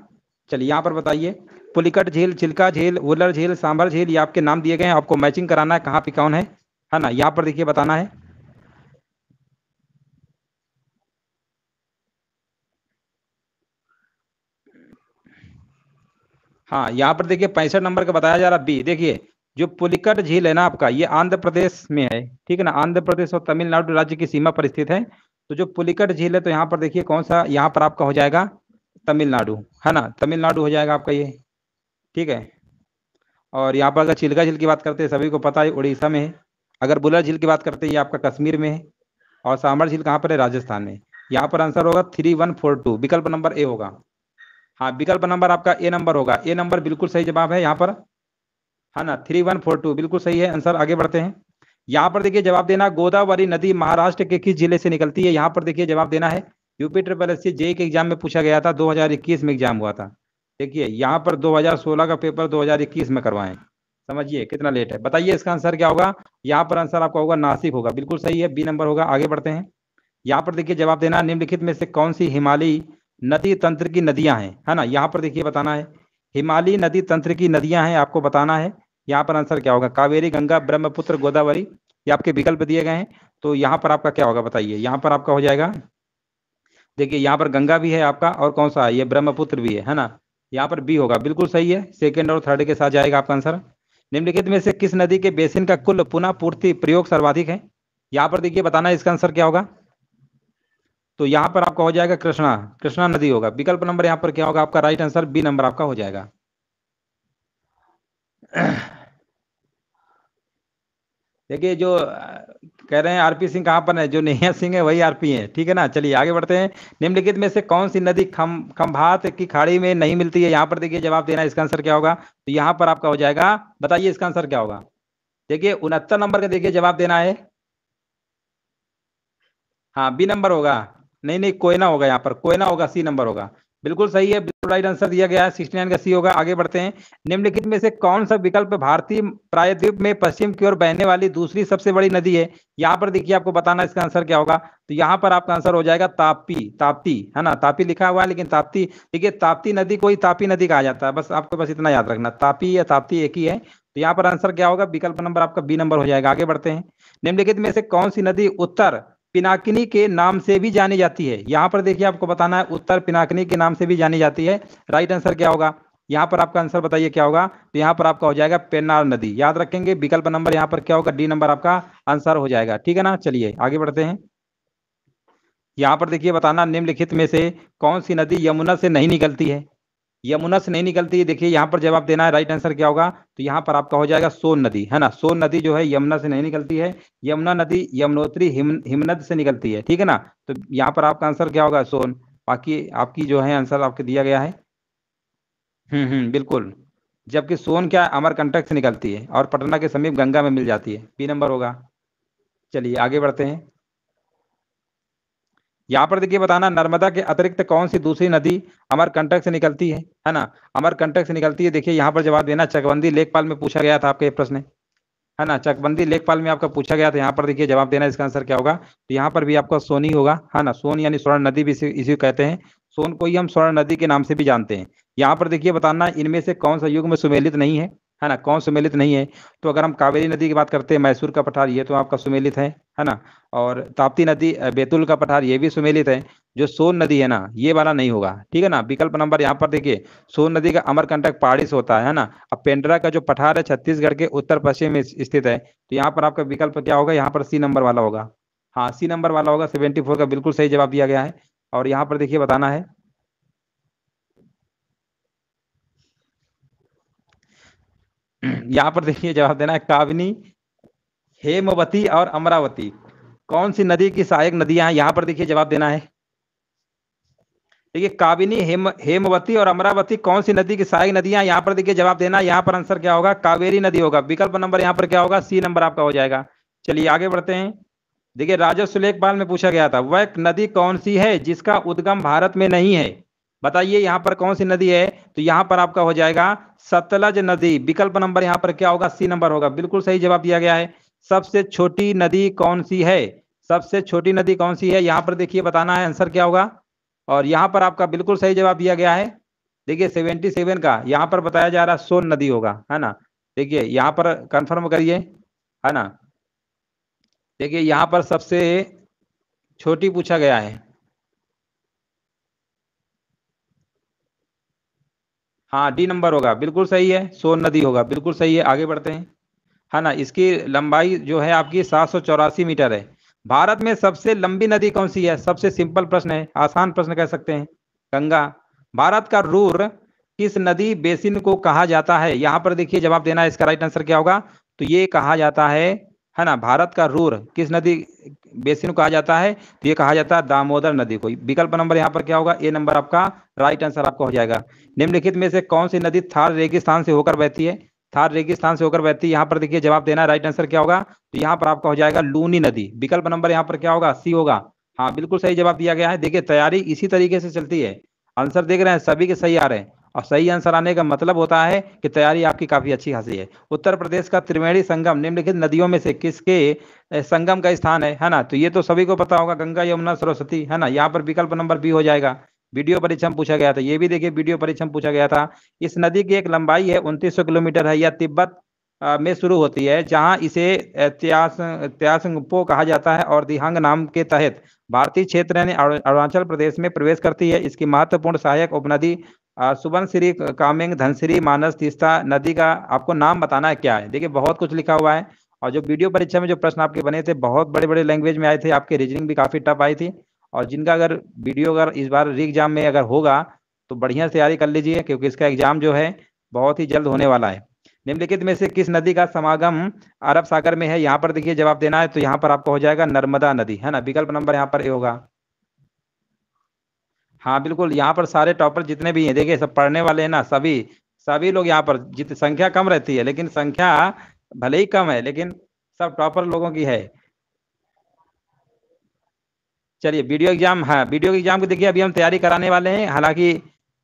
चलिए यहाँ पर बताइए पुलिकट झील चिल्का झील वुलर झील सांभर झील ये आपके नाम दिए गए हैं आपको मैचिंग कराना है कहाँ पे कौन है है ना यहाँ पर देखिए बताना है हाँ यहाँ पर देखिए पैंसठ नंबर का बताया जा रहा बी देखिए जो पुलिकट झील है ना आपका ये आंध्र प्रदेश में है ठीक है ना आंध्र प्रदेश और तमिलनाडु राज्य की सीमा पर स्थित है तो जो पुलिकट झील है तो यहाँ पर देखिए कौन सा यहाँ पर आपका हो जाएगा तमिलनाडु है ना तमिलनाडु हो जाएगा आपका ये ठीक है और यहाँ पर अगर चिल्का झील की बात करते हैं सभी को पता है उड़ीसा में है अगर बुलर झील की बात करते हैं ये आपका कश्मीर में है और सांबर झील कहाँ पर है राजस्थान में यहाँ पर आंसर होगा थ्री वन फोर टू विकल्प नंबर ए होगा हाँ विकल्प नंबर आपका ए नंबर होगा ए नंबर बिल्कुल सही जवाब है यहाँ पर है हाँ ना थ्री वन फोर टू बिल्कुल सही है आंसर आगे बढ़ते हैं यहाँ पर देखिए जवाब देना गोदावरी नदी महाराष्ट्र के किस जिले से निकलती है यहाँ पर देखिए जवाब देना है यूपी ट्रिपल एस जे के एग्जाम में पूछा गया था 2021 में एग्जाम हुआ था देखिए यहाँ पर 2016 का पेपर 2021 में करवाएं समझिए कितना लेट है बताइए इसका आंसर क्या होगा यहाँ पर आंसर आपका होगा नासिक होगा बिल्कुल सही है बी नंबर होगा आगे बढ़ते हैं यहाँ पर देखिए जवाब देना निम्नलिखित में से कौन सी हिमालयी नदी तंत्र की नदियां हैं है ना यहाँ पर देखिए बताना है हिमालयी नदी तंत्र की नदियां हैं आपको बताना है यहाँ पर आंसर क्या होगा कावेरी गंगा ब्रह्मपुत्र गोदावरी ये आपके विकल्प दिए गए हैं तो यहाँ पर आपका क्या होगा बताइए यहाँ पर आपका हो जाएगा देखिए यहाँ पर गंगा भी है आपका और कौन सा ये ब्रह्मपुत्र भी है है ना यहाँ पर बी होगा बिल्कुल सही है सेकेंड और थर्ड के साथ जाएगा आपका आंसर निम्नलिखित में से किस नदी के बेसिन का कुल पुनः पूर्ति प्रयोग सर्वाधिक है यहाँ पर देखिए बताना इसका आंसर क्या होगा तो यहाँ पर आपका हो जाएगा कृष्णा कृष्णा नदी होगा विकल्प नंबर यहाँ पर क्या होगा आपका राइट आंसर बी नंबर आपका हो जाएगा देखिए जो कह रहे हैं आरपी सिंह कहां पर है जो नेहा सिंह है वही आरपी है ठीक है ना चलिए आगे बढ़ते हैं निम्नलिखित में से कौन सी नदी खम खंभात की खाड़ी में नहीं मिलती है यहां पर देखिए जवाब देना इसका आंसर क्या होगा तो यहां पर आपका हो जाएगा बताइए इसका आंसर क्या होगा देखिए उनहत्तर नंबर का देखिए जवाब देना है हाँ बी नंबर होगा नहीं नहीं कोयना होगा यहाँ पर कोयना होगा सी नंबर होगा बिल्कुल सही है बिल्कुल राइट आंसर दिया गया है सिक्सटी नाइन का सी होगा आगे बढ़ते हैं निम्नलिखित में से कौन सा विकल्प भारतीय प्रायद्वीप में पश्चिम की ओर बहने वाली दूसरी सबसे बड़ी नदी है यहाँ पर देखिए आपको बताना इसका आंसर क्या होगा तो यहाँ पर आपका आंसर हो जाएगा ताप्ती ताप्ती है ना तापी लिखा हुआ है लेकिन ताप्ती देखिए ताप्ती नदी को ही तापी नदी कहा जाता है बस आपको बस इतना याद रखना तापी या ताप्ती एक ही है तो यहाँ पर आंसर क्या होगा विकल्प नंबर आपका बी नंबर हो जाएगा आगे बढ़ते हैं निम्नलिखित में से कौन सी नदी उत्तर पिनाकिनी के नाम से भी जानी जाती है यहाँ पर देखिए आपको बताना है उत्तर पिनाकिनी के नाम से भी जानी जाती है राइट आंसर क्या होगा यहाँ पर आपका आंसर बताइए क्या होगा तो यहाँ पर आपका हो जाएगा पेनार नदी याद रखेंगे विकल्प नंबर यहाँ पर क्या होगा डी नंबर आपका आंसर हो जाएगा ठीक है ना चलिए आगे बढ़ते हैं यहाँ पर देखिए बताना निम्नलिखित में से कौन सी नदी यमुना से नहीं निकलती है यमुना से नहीं निकलती है देखिए यहाँ पर जब आप देना है राइट आंसर क्या होगा तो यहाँ पर आपका हो जाएगा सोन नदी है ना सोन नदी जो है यमुना से नहीं निकलती है यमुना नदी यमुनोत्री हिम हिमनद से निकलती है ठीक है ना तो यहाँ पर आपका आंसर क्या होगा सोन बाकी आपकी जो है आंसर आपके दिया गया है हम्म हम्म बिल्कुल जबकि सोन क्या अमरकंटक से निकलती है और पटना के समीप गंगा में मिल जाती है बी नंबर होगा चलिए आगे बढ़ते हैं यहाँ पर देखिए बताना नर्मदा के अतिरिक्त कौन सी दूसरी नदी अमरकंटक से निकलती है है ना अमरकंटक से निकलती है देखिए यहाँ पर जवाब देना चकबंदी लेखपाल में पूछा गया था आपका ये प्रश्न है ना चकबंदी लेखपाल में आपका पूछा गया था यहाँ पर देखिए जवाब देना इसका आंसर क्या होगा तो यहाँ पर भी आपका सोनी होगा है ना सोन यानी स्वर्ण नदी भी इसी कहते हैं सोन को ही हम स्वर्ण नदी के नाम से भी जानते हैं यहाँ पर देखिए बताना इनमें से कौन सा युग में सुमेलित नहीं है है ना कौन सुमेलित नहीं है तो अगर हम कावेरी नदी की बात करते हैं मैसूर का पठार ये तो आपका सुमेलित है है ना और ताप्ती नदी बेतुल का पठार ये भी सुमेलित है जो सोन नदी है ना ये वाला नहीं होगा ठीक है ना विकल्प नंबर यहाँ पर देखिए सोन नदी का अमरकंटक पहाड़ी से होता है ना अब पेंड्रा का जो पठार है छत्तीसगढ़ के उत्तर पश्चिम में स्थित है तो यहाँ पर आपका विकल्प क्या होगा यहाँ पर सी नंबर वाला होगा हाँ सी नंबर वाला होगा सेवेंटी फोर का बिल्कुल सही जवाब दिया गया है और यहाँ पर देखिए बताना है यहाँ पर देखिए जवाब देना है काविनी हेमवती और अमरावती कौन सी नदी की सहायक नदियां हैं यहाँ पर देखिए जवाब देना है देखिए काविनी हेम हेमवती और अमरावती कौन सी नदी की सहायक नदियां यहाँ पर देखिए जवाब देना है यहाँ पर आंसर क्या होगा कावेरी नदी होगा विकल्प नंबर यहाँ पर क्या होगा सी नंबर आपका हो जाएगा चलिए आगे बढ़ते हैं देखिए राजस्व लेखपाल में पूछा गया था वह नदी कौन सी है जिसका उद्गम भारत में नहीं है बताइए यहाँ पर कौन सी नदी है तो यहां पर आपका हो जाएगा सतलज नदी विकल्प नंबर यहाँ पर क्या होगा सी नंबर होगा बिल्कुल सही जवाब दिया गया है सबसे छोटी नदी कौन सी है सबसे छोटी नदी कौन सी है यहाँ पर देखिए बताना है आंसर क्या होगा और यहाँ पर आपका बिल्कुल सही जवाब दिया गया है देखिए सेवेंटी सेवन का यहाँ पर बताया जा रहा है सोन नदी होगा है ना देखिए यहाँ पर कंफर्म करिए है ना देखिए यहाँ पर सबसे छोटी पूछा गया है हाँ डी नंबर होगा बिल्कुल सही है सोन नदी होगा बिल्कुल सही है आगे बढ़ते हैं है हाँ ना इसकी लंबाई जो है आपकी सात मीटर है भारत में सबसे लंबी नदी कौन सी है सबसे सिंपल प्रश्न है आसान प्रश्न कह सकते हैं गंगा भारत का रूर किस नदी बेसिन को कहा जाता है यहाँ पर देखिए जवाब देना इसका राइट आंसर क्या होगा तो ये कहा जाता है है ना भारत का रूर किस नदी बेसिन को कहा जाता है तो ये कहा जाता है दामोदर नदी को विकल्प नंबर यहाँ पर क्या होगा ए नंबर आपका राइट आंसर आपका हो जाएगा निम्नलिखित में से कौन सी नदी थार रेगिस्तान से होकर बहती है थार रेगिस्तान से होकर बहती है यहाँ पर देखिए जवाब देना राइट आंसर क्या होगा तो यहाँ पर आपका हो जाएगा लूनी नदी विकल्प नंबर यहाँ पर क्या होगा सी होगा हाँ बिल्कुल सही जवाब दिया गया है देखिए तैयारी इसी तरीके से चलती है आंसर देख रहे हैं सभी के सही आ रहे हैं और सही आंसर आने का मतलब होता है कि तैयारी आपकी काफी अच्छी खासी है उत्तर प्रदेश का त्रिवेणी संगम निम्नलिखित नदियों में से किसके संगम का स्थान है है ना तो ये तो सभी को पता होगा गंगा यमुना सरस्वती है ना यहाँ पर विकल्प नंबर बी हो जाएगा वीडियो परीक्षण पूछा गया था ये भी देखिए वीडियो परीक्षण पूछा गया था इस नदी की एक लंबाई है उन्तीस किलोमीटर है यह तिब्बत में शुरू होती है जहां इसे त्यास कहा जाता है और दिहांग नाम के तहत भारतीय क्षेत्र अरुणाचल प्रदेश में प्रवेश करती है इसकी महत्वपूर्ण सहायक उपनदी सुबन श्री कामिंग धनश्री मानस तीस्ता नदी का आपको नाम बताना है क्या है देखिए बहुत कुछ लिखा हुआ है और जो वीडियो परीक्षा में जो प्रश्न आपके बने थे बहुत बड़े बड़े लैंग्वेज में आए थे आपके रीजनिंग भी काफी टफ आई थी और जिनका अगर वीडियो अगर इस बार री एग्जाम में अगर होगा तो बढ़िया तैयारी कर लीजिए क्योंकि इसका एग्जाम जो है बहुत ही जल्द होने वाला है निम्नलिखित में से किस नदी का समागम अरब सागर में है यहाँ पर देखिए जवाब देना है तो यहाँ पर आपको हो जाएगा नर्मदा नदी है ना विकल्प नंबर यहाँ पर ए होगा हाँ बिल्कुल यहाँ पर सारे टॉपर जितने भी हैं देखिए सब पढ़ने वाले हैं ना सभी सभी लोग यहाँ पर जित संख्या कम रहती है लेकिन संख्या भले ही कम है लेकिन सब टॉपर लोगों की है चलिए वीडियो एग्जाम हाँ वीडियो एग्जाम को देखिए अभी हम तैयारी कराने वाले हैं हालांकि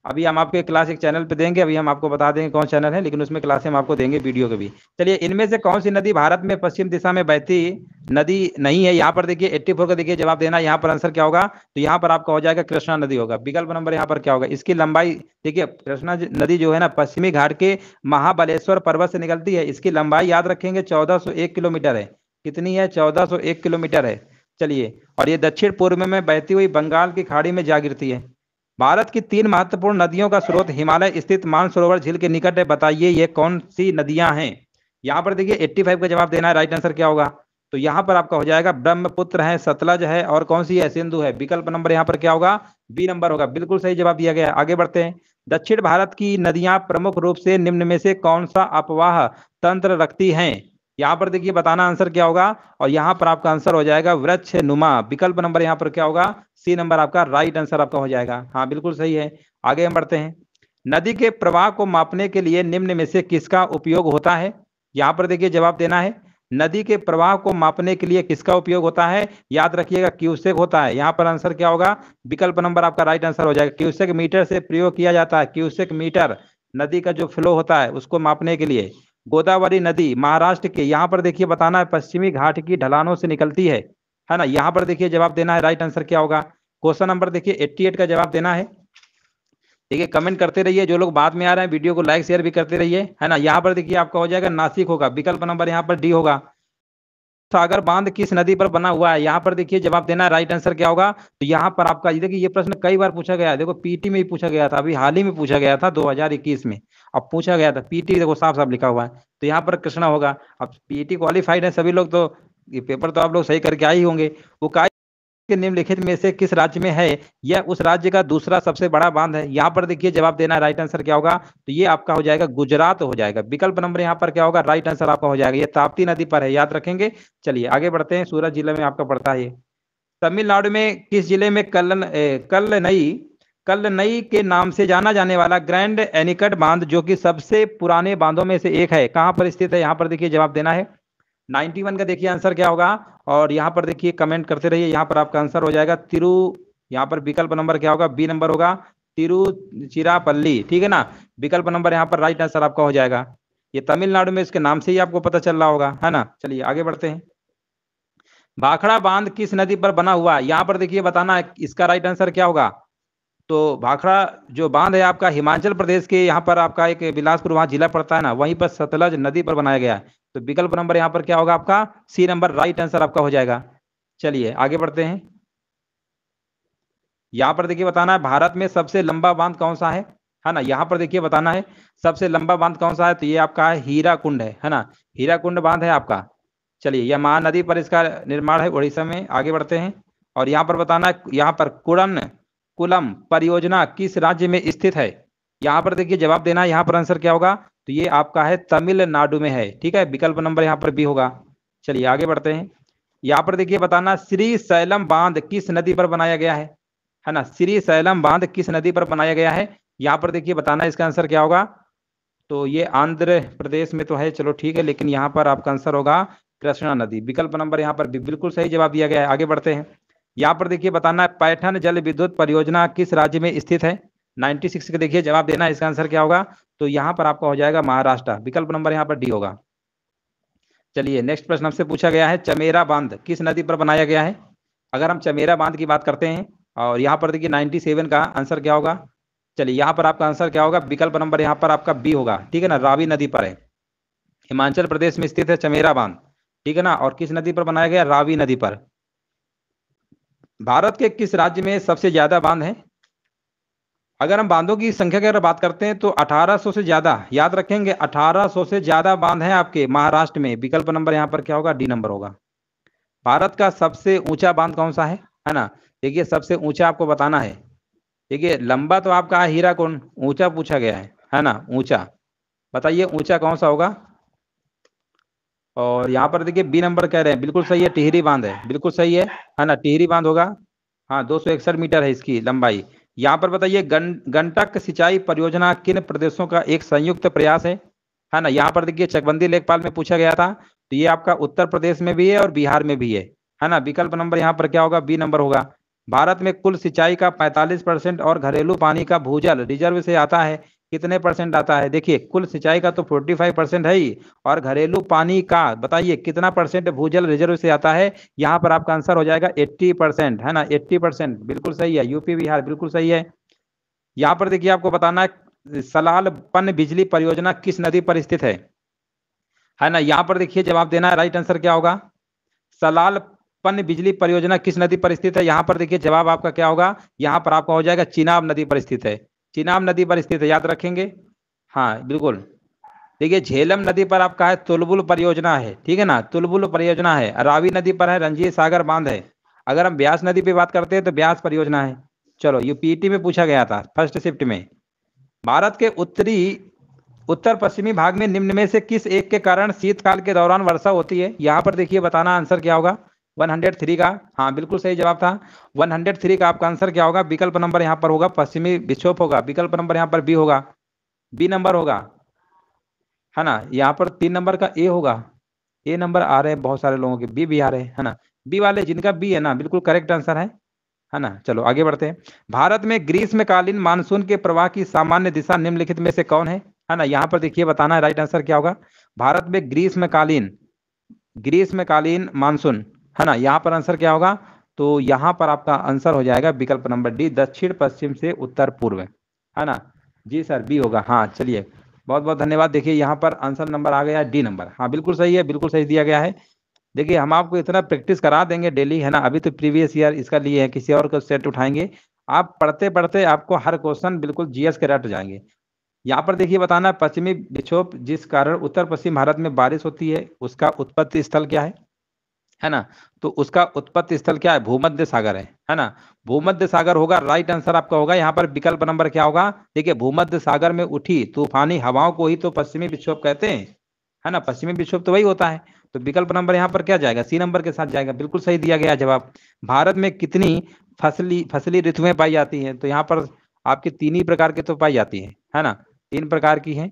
अभी हम आपके क्लास एक चैनल पे देंगे अभी हम आपको बता देंगे कौन चैनल है लेकिन उसमें क्लास हम आपको देंगे वीडियो के भी चलिए इनमें से कौन सी नदी भारत में पश्चिम दिशा में बहती नदी नहीं है यहाँ पर देखिए एट्टी फोर का देखिए जवाब देना यहाँ पर आंसर क्या होगा तो यहाँ पर आपका हो जाएगा कृष्णा नदी होगा विकल्प नंबर यहाँ पर क्या होगा इसकी लंबाई देखिए कृष्णा नदी जो है ना पश्चिमी घाट के महाबलेश्वर पर्वत से निकलती है इसकी लंबाई याद रखेंगे चौदह किलोमीटर है कितनी है चौदह किलोमीटर है चलिए और ये दक्षिण पूर्व में बहती हुई बंगाल की खाड़ी में जागिरती है भारत की तीन महत्वपूर्ण नदियों का स्रोत हिमालय स्थित मानसरोवर झील के निकट है बताइए ये कौन सी नदियां हैं यहाँ पर देखिए 85 का जवाब देना है राइट आंसर क्या होगा तो यहाँ पर आपका हो जाएगा ब्रह्मपुत्र है सतलज है और कौन सी है सिंधु है विकल्प नंबर यहाँ पर क्या होगा बी नंबर होगा बिल्कुल सही जवाब दिया गया आगे बढ़ते हैं दक्षिण भारत की नदियां प्रमुख रूप से निम्न में से कौन सा अपवाह तंत्र रखती हैं यहां पर देखिए बताना आंसर क्या होगा और यहां पर आपका आंसर हो जाएगा वृक्ष नुमा विकल्प नंबर यहां पर क्या होगा सी नंबर आपका राइट आंसर आपका हो जाएगा हाँ बिल्कुल सही है आगे हम बढ़ते हैं नदी के प्रवाह को मापने के लिए निम्न में से किसका उपयोग होता है यहाँ पर देखिए जवाब देना है नदी के प्रवाह को मापने के लिए किसका उपयोग होता है याद रखिएगा क्यूसेक होता है यहाँ पर आंसर क्या होगा विकल्प नंबर आपका राइट आंसर हो जाएगा क्यूसेक मीटर से प्रयोग किया जाता है क्यूसेक मीटर नदी का जो फ्लो होता है उसको मापने के लिए गोदावरी नदी महाराष्ट्र के यहाँ पर देखिए बताना है पश्चिमी घाट की ढलानों से निकलती है है ना यहाँ पर देखिए जवाब देना है राइट आंसर क्या होगा क्वेश्चन नंबर देखिए एट्टी एट का जवाब देना है देखिए कमेंट करते रहिए जो लोग बाद में आ रहे हैं वीडियो को लाइक शेयर भी करते रहिए है ना यहाँ पर देखिए आपका हो जाएगा नासिक होगा विकल्प नंबर यहाँ पर डी होगा सागर बांध किस नदी पर बना हुआ है यहाँ पर देखिए जवाब देना है राइट आंसर क्या होगा तो यहाँ पर आपका देखिए ये प्रश्न कई बार पूछा गया है देखो पीटी में ही पूछा गया था अभी हाल ही में पूछा गया था 2021 में अब पूछा गया था पीटी देखो साफ साफ लिखा हुआ है तो यहाँ पर कृष्णा होगा अब पीटी क्वालिफाइड है सभी लोग तो ये पेपर तो आप लोग सही करके आए ही होंगे वो का के निम्नलिखित में से किस राज्य में है यह उस राज्य का दूसरा सबसे बड़ा बांध है यहाँ पर देखिए जवाब देना राइट आंसर क्या होगा तो ये आपका हो जाएगा गुजरात हो जाएगा विकल्प नंबर यहाँ पर क्या होगा राइट आंसर आपका हो जाएगा ये ताप्ती नदी पर है याद रखेंगे चलिए आगे बढ़ते हैं सूरत जिले में आपका पड़ता है तमिलनाडु में किस जिले में कल कल नई कल नई के नाम से जाना जाने वाला ग्रैंड एनिकट बांध जो कि सबसे पुराने बांधों में से एक है कहां पर स्थित है यहां पर देखिए जवाब देना है 91 का देखिए आंसर क्या होगा और यहाँ पर देखिए कमेंट करते रहिए यहां पर आपका आंसर हो जाएगा तिरु यहां पर विकल्प नंबर क्या होगा बी नंबर होगा तिरुचिरापल्ली ठीक है ना विकल्प नंबर यहाँ पर राइट आंसर आपका हो जाएगा ये तमिलनाडु में इसके नाम से ही आपको पता चल रहा होगा है ना चलिए आगे बढ़ते हैं भाखड़ा बांध किस नदी पर बना हुआ यहाँ पर देखिए बताना है इसका राइट आंसर क्या होगा तो भाखड़ा जो बांध है आपका हिमाचल प्रदेश के यहाँ पर आपका एक बिलासपुर वहां जिला पड़ता है ना वहीं पर सतलज नदी पर बनाया गया है तो विकल्प नंबर यहाँ पर क्या होगा आपका सी नंबर राइट आंसर आपका हो जाएगा चलिए आगे बढ़ते हैं यहाँ पर देखिए बताना है भारत में सबसे लंबा बांध कौन सा है है ना यहाँ पर देखिए बताना है सबसे लंबा बांध कौन सा है तो ये आपका है हीरा कुंड है है ना हीरा कुंड बांध है आपका चलिए यह महानदी पर इसका निर्माण है उड़ीसा में आगे बढ़ते हैं और यहाँ पर बताना है यहाँ पर कुड़न कुलम परियोजना किस राज्य में स्थित है यहाँ पर देखिए जवाब देना यहाँ पर आंसर क्या होगा तो ये आपका है तमिलनाडु में है ठीक है विकल्प नंबर यहाँ पर भी होगा चलिए आगे बढ़ते हैं यहाँ पर देखिए बताना श्री सैलम बांध किस नदी पर बनाया गया है है ना श्री सैलम बांध किस नदी पर बनाया गया है यहाँ पर देखिए बताना इसका आंसर क्या होगा तो ये आंध्र प्रदेश में तो है चलो ठीक है लेकिन यहाँ पर आपका आंसर होगा कृष्णा नदी विकल्प नंबर यहाँ पर भी बिल्कुल सही जवाब दिया गया है आगे बढ़ते हैं यहाँ पर देखिए बताना है पैठन जल विद्युत परियोजना किस राज्य में स्थित है 96 का देखिए जवाब देना इसका आंसर क्या होगा तो यहाँ पर आपका हो जाएगा महाराष्ट्र विकल्प नंबर यहाँ पर डी होगा चलिए नेक्स्ट प्रश्न हमसे पूछा गया है चमेरा बांध किस नदी पर बनाया गया है अगर हम चमेरा बांध की बात करते हैं और यहाँ पर देखिए नाइन्टी का आंसर क्या होगा चलिए यहाँ पर आपका आंसर क्या होगा विकल्प नंबर यहाँ पर आपका बी होगा ठीक है ना रावी नदी पर है हिमाचल प्रदेश में स्थित है चमेरा बांध ठीक है ना और किस नदी पर बनाया गया रावी नदी पर भारत के किस राज्य में सबसे ज्यादा बांध है अगर हम बांधों की संख्या की अगर बात करते हैं तो 1800 से ज्यादा याद रखेंगे 1800 से ज्यादा बांध है आपके महाराष्ट्र में विकल्प नंबर यहाँ पर क्या होगा डी नंबर होगा भारत का सबसे ऊंचा बांध कौन सा है है ना देखिए सबसे ऊंचा आपको बताना है देखिए लंबा तो आपका हीरा कौन ऊंचा पूछा गया है है ना ऊंचा बताइए ऊंचा कौन सा होगा और यहाँ पर देखिए बी नंबर कह रहे हैं बिल्कुल सही है टिहरी बांध है बिल्कुल सही है है हाँ ना टिहरी बांध होगा हाँ दो मीटर है इसकी लंबाई यहाँ पर बताइए गंटक सिंचाई परियोजना किन प्रदेशों का एक संयुक्त प्रयास है है हाँ ना यहाँ पर देखिए चकबंदी लेखपाल में पूछा गया था तो ये आपका उत्तर प्रदेश में भी है और बिहार में भी है है हाँ ना विकल्प नंबर यहाँ पर क्या होगा बी नंबर होगा भारत में कुल सिंचाई का 45 परसेंट और घरेलू पानी का भूजल रिजर्व से आता है कितने परसेंट आता है देखिए कुल सिंचाई का तो 45 परसेंट है ही और घरेलू पानी का बताइए कितना परसेंट भूजल रिजर्व से आता है यहाँ पर आपका आंसर हो जाएगा 80 परसेंट है ना 80 परसेंट बिल्कुल सही है यूपी बिहार बिल्कुल सही है यहाँ पर देखिए आपको बताना है सलाल पन बिजली परियोजना किस नदी पर स्थित है है ना यहाँ पर देखिए जवाब देना है राइट आंसर क्या होगा सलाल पन बिजली परियोजना किस नदी पर स्थित है यहाँ पर देखिए जवाब आपका क्या होगा यहाँ पर आपका हो जाएगा चिनाब नदी पर स्थित है चिनाब नदी पर स्थित याद रखेंगे हाँ बिल्कुल देखिए झेलम नदी पर आपका है तुलबुल परियोजना है ठीक है ना तुलबुल परियोजना है रावी नदी पर है रंजीत सागर बांध है अगर हम ब्यास नदी पे बात करते हैं तो ब्यास परियोजना है चलो पीटी में पूछा गया था फर्स्ट शिफ्ट में भारत के उत्तरी उत्तर पश्चिमी भाग में निम्न में से किस एक के कारण शीतकाल के दौरान वर्षा होती है यहाँ पर देखिए बताना आंसर क्या होगा 103 का हाँ बिल्कुल सही जवाब था 103 का आपका आंसर क्या होगा विकल्प नंबर यहाँ पर होगा पश्चिमी विक्षोभ होगा विकल्प नंबर यहाँ पर बी होगा बी नंबर होगा है ना यहाँ पर तीन नंबर का ए होगा ए नंबर आ रहे हैं बहुत सारे लोगों के बी भी आ रहे हैं है ना बी वाले जिनका बी है ना बिल्कुल करेक्ट आंसर है है ना चलो आगे बढ़ते हैं भारत में ग्रीष्मकालीन मानसून के प्रवाह की सामान्य दिशा निम्नलिखित में से कौन है है ना यहाँ पर देखिए बताना है राइट आंसर क्या होगा भारत में ग्रीष्मकालीन ग्रीष्मकालीन मानसून है ना यहाँ पर आंसर क्या होगा तो यहाँ पर आपका आंसर हो जाएगा विकल्प नंबर डी दक्षिण पश्चिम से उत्तर पूर्व है ना जी सर बी होगा हाँ चलिए बहुत बहुत धन्यवाद देखिए यहाँ पर आंसर नंबर आ गया डी नंबर हाँ बिल्कुल सही है बिल्कुल सही दिया गया है देखिए हम आपको इतना प्रैक्टिस करा देंगे डेली है ना अभी तो प्रीवियस ईयर इसका लिए है किसी और को सेट उठाएंगे आप पढ़ते पढ़ते आपको हर क्वेश्चन बिल्कुल जीएस के रट जाएंगे यहाँ पर देखिए बताना पश्चिमी विक्षोभ जिस कारण उत्तर पश्चिम भारत में बारिश होती है उसका उत्पत्ति स्थल क्या है है ना तो उसका उत्पत्ति स्थल क्या है भूमध्य सागर है है ना भूमध्य सागर होगा राइट आंसर आपका होगा यहाँ पर विकल्प नंबर क्या होगा देखिए भूमध्य सागर में उठी तूफानी हवाओं को ही तो पश्चिमी विक्षोभ कहते हैं है ना पश्चिमी विक्षोभ तो वही होता है तो विकल्प नंबर यहाँ पर क्या जाएगा सी नंबर के साथ जाएगा बिल्कुल सही दिया गया जवाब भारत में कितनी फसली फसली ऋतुएं पाई जाती हैं तो यहाँ पर आपके तीन ही प्रकार के तो पाई जाती हैं है ना तीन प्रकार की हैं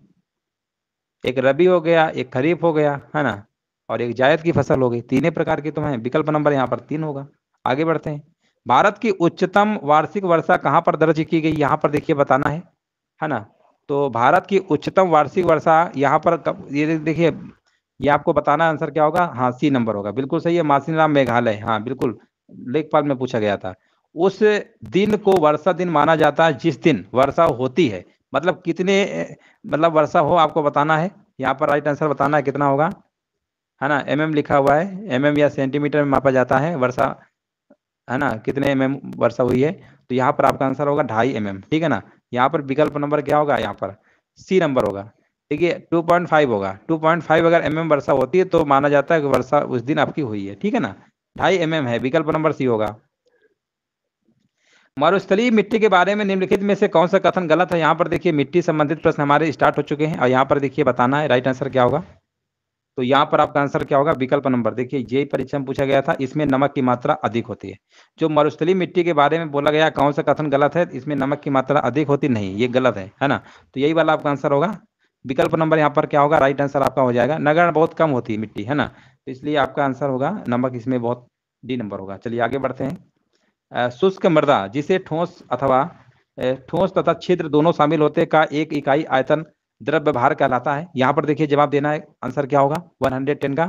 एक रबी हो गया एक खरीफ हो गया है ना और एक जायद की फसल होगी तीनों प्रकार की तो है विकल्प नंबर यहाँ पर तीन होगा आगे बढ़ते हैं भारत की उच्चतम वार्षिक वर्षा कहाँ पर दर्ज की गई यहाँ पर देखिए बताना है है ना तो भारत की उच्चतम वार्षिक वर्षा यहाँ पर कब ये देखिए ये आपको बताना आंसर क्या होगा हाँ सी नंबर होगा बिल्कुल सही है मासीराम मेघालय हाँ बिल्कुल लेखपाल में पूछा गया था उस दिन को वर्षा दिन माना जाता है जिस दिन वर्षा होती है मतलब कितने मतलब वर्षा हो आपको बताना है यहाँ पर राइट आंसर बताना है कितना होगा है ना एम mm लिखा हुआ है एम mm या सेंटीमीटर में मापा जाता है वर्षा है ना कितने एम mm वर्षा हुई है तो यहाँ पर आपका आंसर होगा ढाई एम ठीक है ना यहाँ पर विकल्प नंबर क्या होगा यहाँ पर सी नंबर होगा ठीक है टू होगा टू अगर एम mm वर्षा होती है तो माना जाता है कि वर्षा उस दिन आपकी हुई है ठीक है ना ढाई एम है विकल्प नंबर सी होगा मरुस्थलीय मिट्टी के बारे में निम्नलिखित में से कौन सा कथन गलत है यहाँ पर देखिए मिट्टी संबंधित प्रश्न हमारे स्टार्ट हो चुके हैं और यहाँ पर देखिए बताना है राइट आंसर क्या होगा तो यहाँ पर आपका आंसर क्या होगा विकल्प नंबर देखिए ये परीक्षा में पूछा गया था इसमें नमक की मात्रा अधिक होती है जो मरुस्थली मिट्टी के बारे में बोला गया कौन सा कथन गलत है इसमें नमक की मात्रा अधिक होती नहीं ये गलत है है ना तो यही वाला आपका आंसर होगा विकल्प नंबर यहाँ पर क्या होगा राइट आंसर आपका हो जाएगा नगर बहुत कम होती है मिट्टी है ना तो इसलिए आपका आंसर होगा नमक इसमें बहुत डी नंबर होगा चलिए आगे बढ़ते हैं शुष्क मृदा जिसे ठोस अथवा ठोस तथा छिद्र दोनों शामिल होते का एक इकाई आयतन द्रव्य भार कहलाता है यहाँ पर देखिए जवाब देना है आंसर क्या होगा 110 का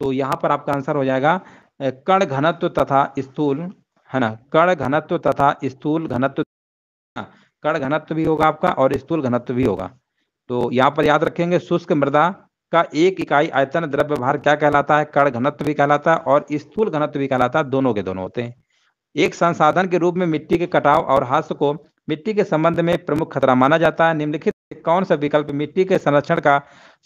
तो यहाँ पर आपका आंसर हो जाएगा कण घनत्व तथा स्थूल है ना कण घनत्व तथा स्थूल घनत्व हाँ, कण घनत्व भी होगा आपका और स्थूल घनत्व भी होगा तो यहाँ पर याद रखेंगे शुष्क मृदा का एक इकाई आयतन द्रव्य भार क्या कहलाता है कण घनत्व भी कहलाता है और स्थूल घनत्व भी कहलाता है दोनों के दोनों होते हैं एक संसाधन के रूप में मिट्टी के कटाव और हास्य को मिट्टी के संबंध में प्रमुख खतरा माना जाता है निम्नलिखित कौन सा विकल्प मिट्टी के संरक्षण का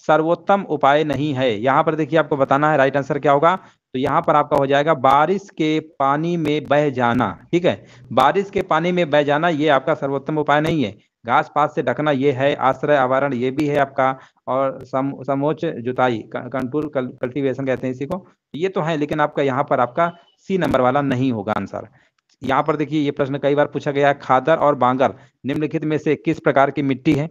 सर्वोत्तम उपाय नहीं है यहाँ पर देखिए आपको बताना है राइट आंसर क्या होगा तो यहाँ पर आपका हो जाएगा बारिश के पानी में बह जाना ठीक है बारिश के पानी में बह जाना ये आपका सर्वोत्तम उपाय नहीं है घास पात से ढकना ये है आश्रय आवरण ये भी है आपका और सम, समोच जुताई कंट्रोल कल्टीवेशन कहते हैं इसी को ये तो है लेकिन आपका यहाँ पर आपका सी नंबर वाला नहीं होगा आंसर यहाँ पर देखिए ये प्रश्न कई बार पूछा गया है खादर और बांगर निम्नलिखित में से किस प्रकार की मिट्टी है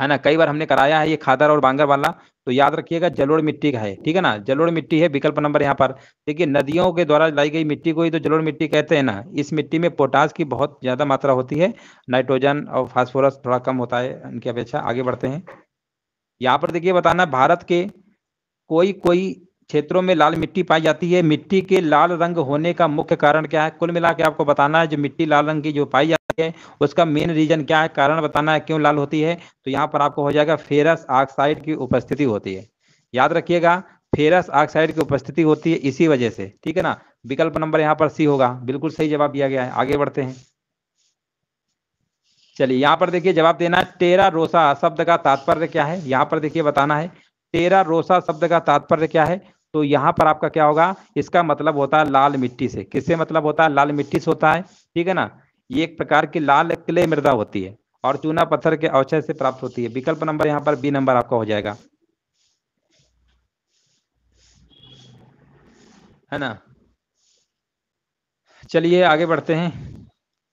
है ना कई बार हमने कराया है ये खादर और बांगर वाला तो याद रखिएगा जलोड़ मिट्टी का है ठीक है ना जलोड़ मिट्टी है विकल्प नंबर यहाँ पर देखिए नदियों के द्वारा लाई गई मिट्टी को ही तो जलोड़ मिट्टी कहते हैं ना इस मिट्टी में पोटास की बहुत ज्यादा मात्रा होती है नाइट्रोजन और फॉस्फोरस थोड़ा कम होता है इनकी अपेक्षा आगे बढ़ते हैं यहाँ पर देखिए बताना भारत के कोई कोई क्षेत्रों में लाल मिट्टी पाई जाती है मिट्टी के लाल रंग होने का मुख्य कारण क्या है कुल मिला के आपको बताना है जो मिट्टी लाल रंग की जो पाई है उसका मेन रीजन क्या है कारण बताना है क्यों लाल होती है तो यहाँ पर आपको हो जाएगा फेरस ऑक्साइड की उपस्थिति होती है याद रखिएगा फेरस ऑक्साइड की उपस्थिति होती है इसी वजह से ठीक है ना विकल्प नंबर यहाँ पर सी होगा बिल्कुल सही जवाब दिया गया है आगे बढ़ते हैं चलिए यहाँ पर देखिए जवाब देना है टेरा रोसा शब्द का तात्पर्य क्या है यहाँ पर देखिए बताना है टेरा रोसा शब्द का तात्पर्य क्या है तो यहाँ पर आपका क्या होगा इसका मतलब होता है लाल मिट्टी से किससे मतलब होता है लाल मिट्टी से होता है ठीक है ना ये एक प्रकार की लाल क्ले मृदा होती है और चूना पत्थर के अवशय से प्राप्त होती है विकल्प नंबर यहाँ पर बी नंबर आपका हो जाएगा है ना चलिए आगे बढ़ते हैं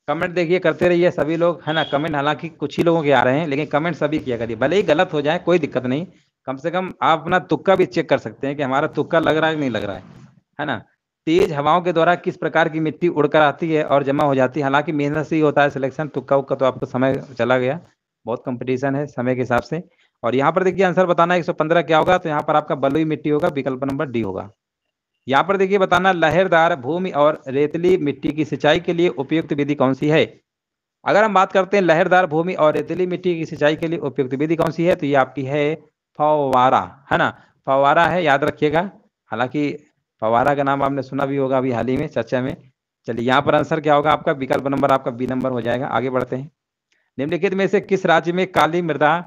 कमेंट देखिए करते रहिए सभी लोग है ना कमेंट हालांकि कुछ ही लोगों के आ रहे हैं लेकिन कमेंट सभी किया करिए भले ही गलत हो जाए कोई दिक्कत नहीं कम से कम आप अपना तुक्का भी चेक कर सकते हैं कि हमारा तुक्का लग रहा है कि नहीं लग रहा है है ना तेज हवाओं के द्वारा किस प्रकार की मिट्टी उड़कर आती है और जमा हो जाती है हालांकि मेहनत से ही होता है सिलेक्शन तुक्का उक्का तो आपको समय चला गया बहुत कंपटीशन है समय के हिसाब से और यहाँ पर देखिए आंसर बताना 115 क्या होगा तो यहाँ पर आपका बलुई मिट्टी होगा विकल्प नंबर डी होगा यहाँ पर देखिए बताना लहरदार भूमि और रेतली मिट्टी की सिंचाई के लिए उपयुक्त विधि कौन सी है अगर हम बात करते हैं लहरदार भूमि और रेतली मिट्टी की सिंचाई के लिए उपयुक्त विधि कौन सी है तो ये आपकी है फवारा है ना फवारा है याद रखिएगा हालांकि फवारा का नाम आपने सुना भी होगा अभी हाल ही में चर्चा में चलिए यहाँ पर आंसर क्या होगा आपका विकल्प नंबर आपका बी नंबर हो जाएगा आगे बढ़ते हैं निम्नलिखित में से किस राज्य में काली मृदा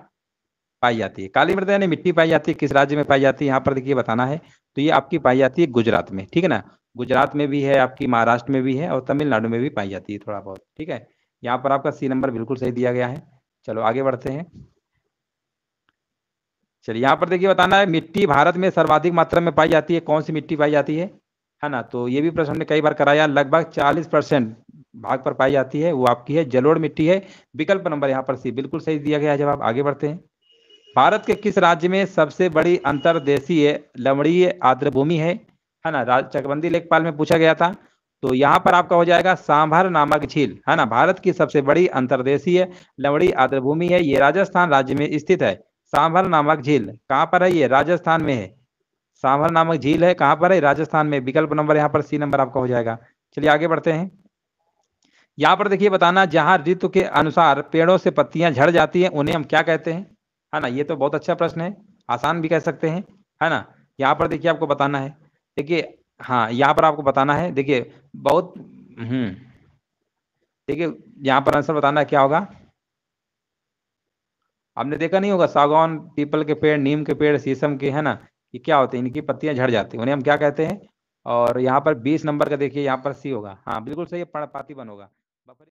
पाई जाती है काली मृदा यानी मिट्टी पाई जाती है किस राज्य में पाई जाती है यहाँ पर देखिए बताना है तो ये आपकी पाई जाती है गुजरात में ठीक है ना गुजरात में भी है आपकी महाराष्ट्र में भी है और तमिलनाडु में भी पाई जाती है थोड़ा बहुत ठीक है यहाँ पर आपका सी नंबर बिल्कुल सही दिया गया है चलो आगे बढ़ते हैं चलिए यहाँ पर देखिए बताना है मिट्टी भारत में सर्वाधिक मात्रा में पाई जाती है कौन सी मिट्टी पाई जाती है है ना तो ये भी प्रश्न ने कई बार कराया लगभग चालीस परसेंट भाग पर पाई जाती है वो आपकी है जलोड़ मिट्टी है विकल्प नंबर यहाँ पर सी बिल्कुल सही दिया गया है जब आप आगे बढ़ते हैं भारत के किस राज्य में सबसे बड़ी अंतरदेशीय आद्र भूमि है है ना चकबंदी लेखपाल में पूछा गया था तो यहाँ पर आपका हो जाएगा सांभर नामक झील है ना भारत की सबसे बड़ी अंतरदेशीय लवड़ी भूमि है ये राजस्थान राज्य में स्थित है सांभर नामक झील कहाँ पर है ये राजस्थान में है सांभर नामक झील है कहाँ पर है राजस्थान में विकल्प नंबर यहाँ पर सी नंबर आपका हो जाएगा चलिए आगे बढ़ते हैं यहाँ पर देखिए बताना जहाँ ऋतु के अनुसार पेड़ों से पत्तियां झड़ जाती हैं उन्हें हम क्या कहते हैं है ना ये तो बहुत अच्छा प्रश्न है आसान भी कह सकते हैं है ना यहाँ पर देखिए आपको बताना है देखिए हाँ यहाँ पर आपको बताना है देखिए बहुत हम्म देखिए यहाँ पर आंसर बताना क्या होगा आपने देखा नहीं होगा सागौन पीपल के पेड़ नीम के पेड़ शीशम के है ना ये क्या होते हैं इनकी पत्तियां झड़ जाती हैं उन्हें हम क्या कहते हैं और यहाँ पर बीस नंबर का देखिए यहाँ पर सी होगा हाँ बिल्कुल सही है बन होगा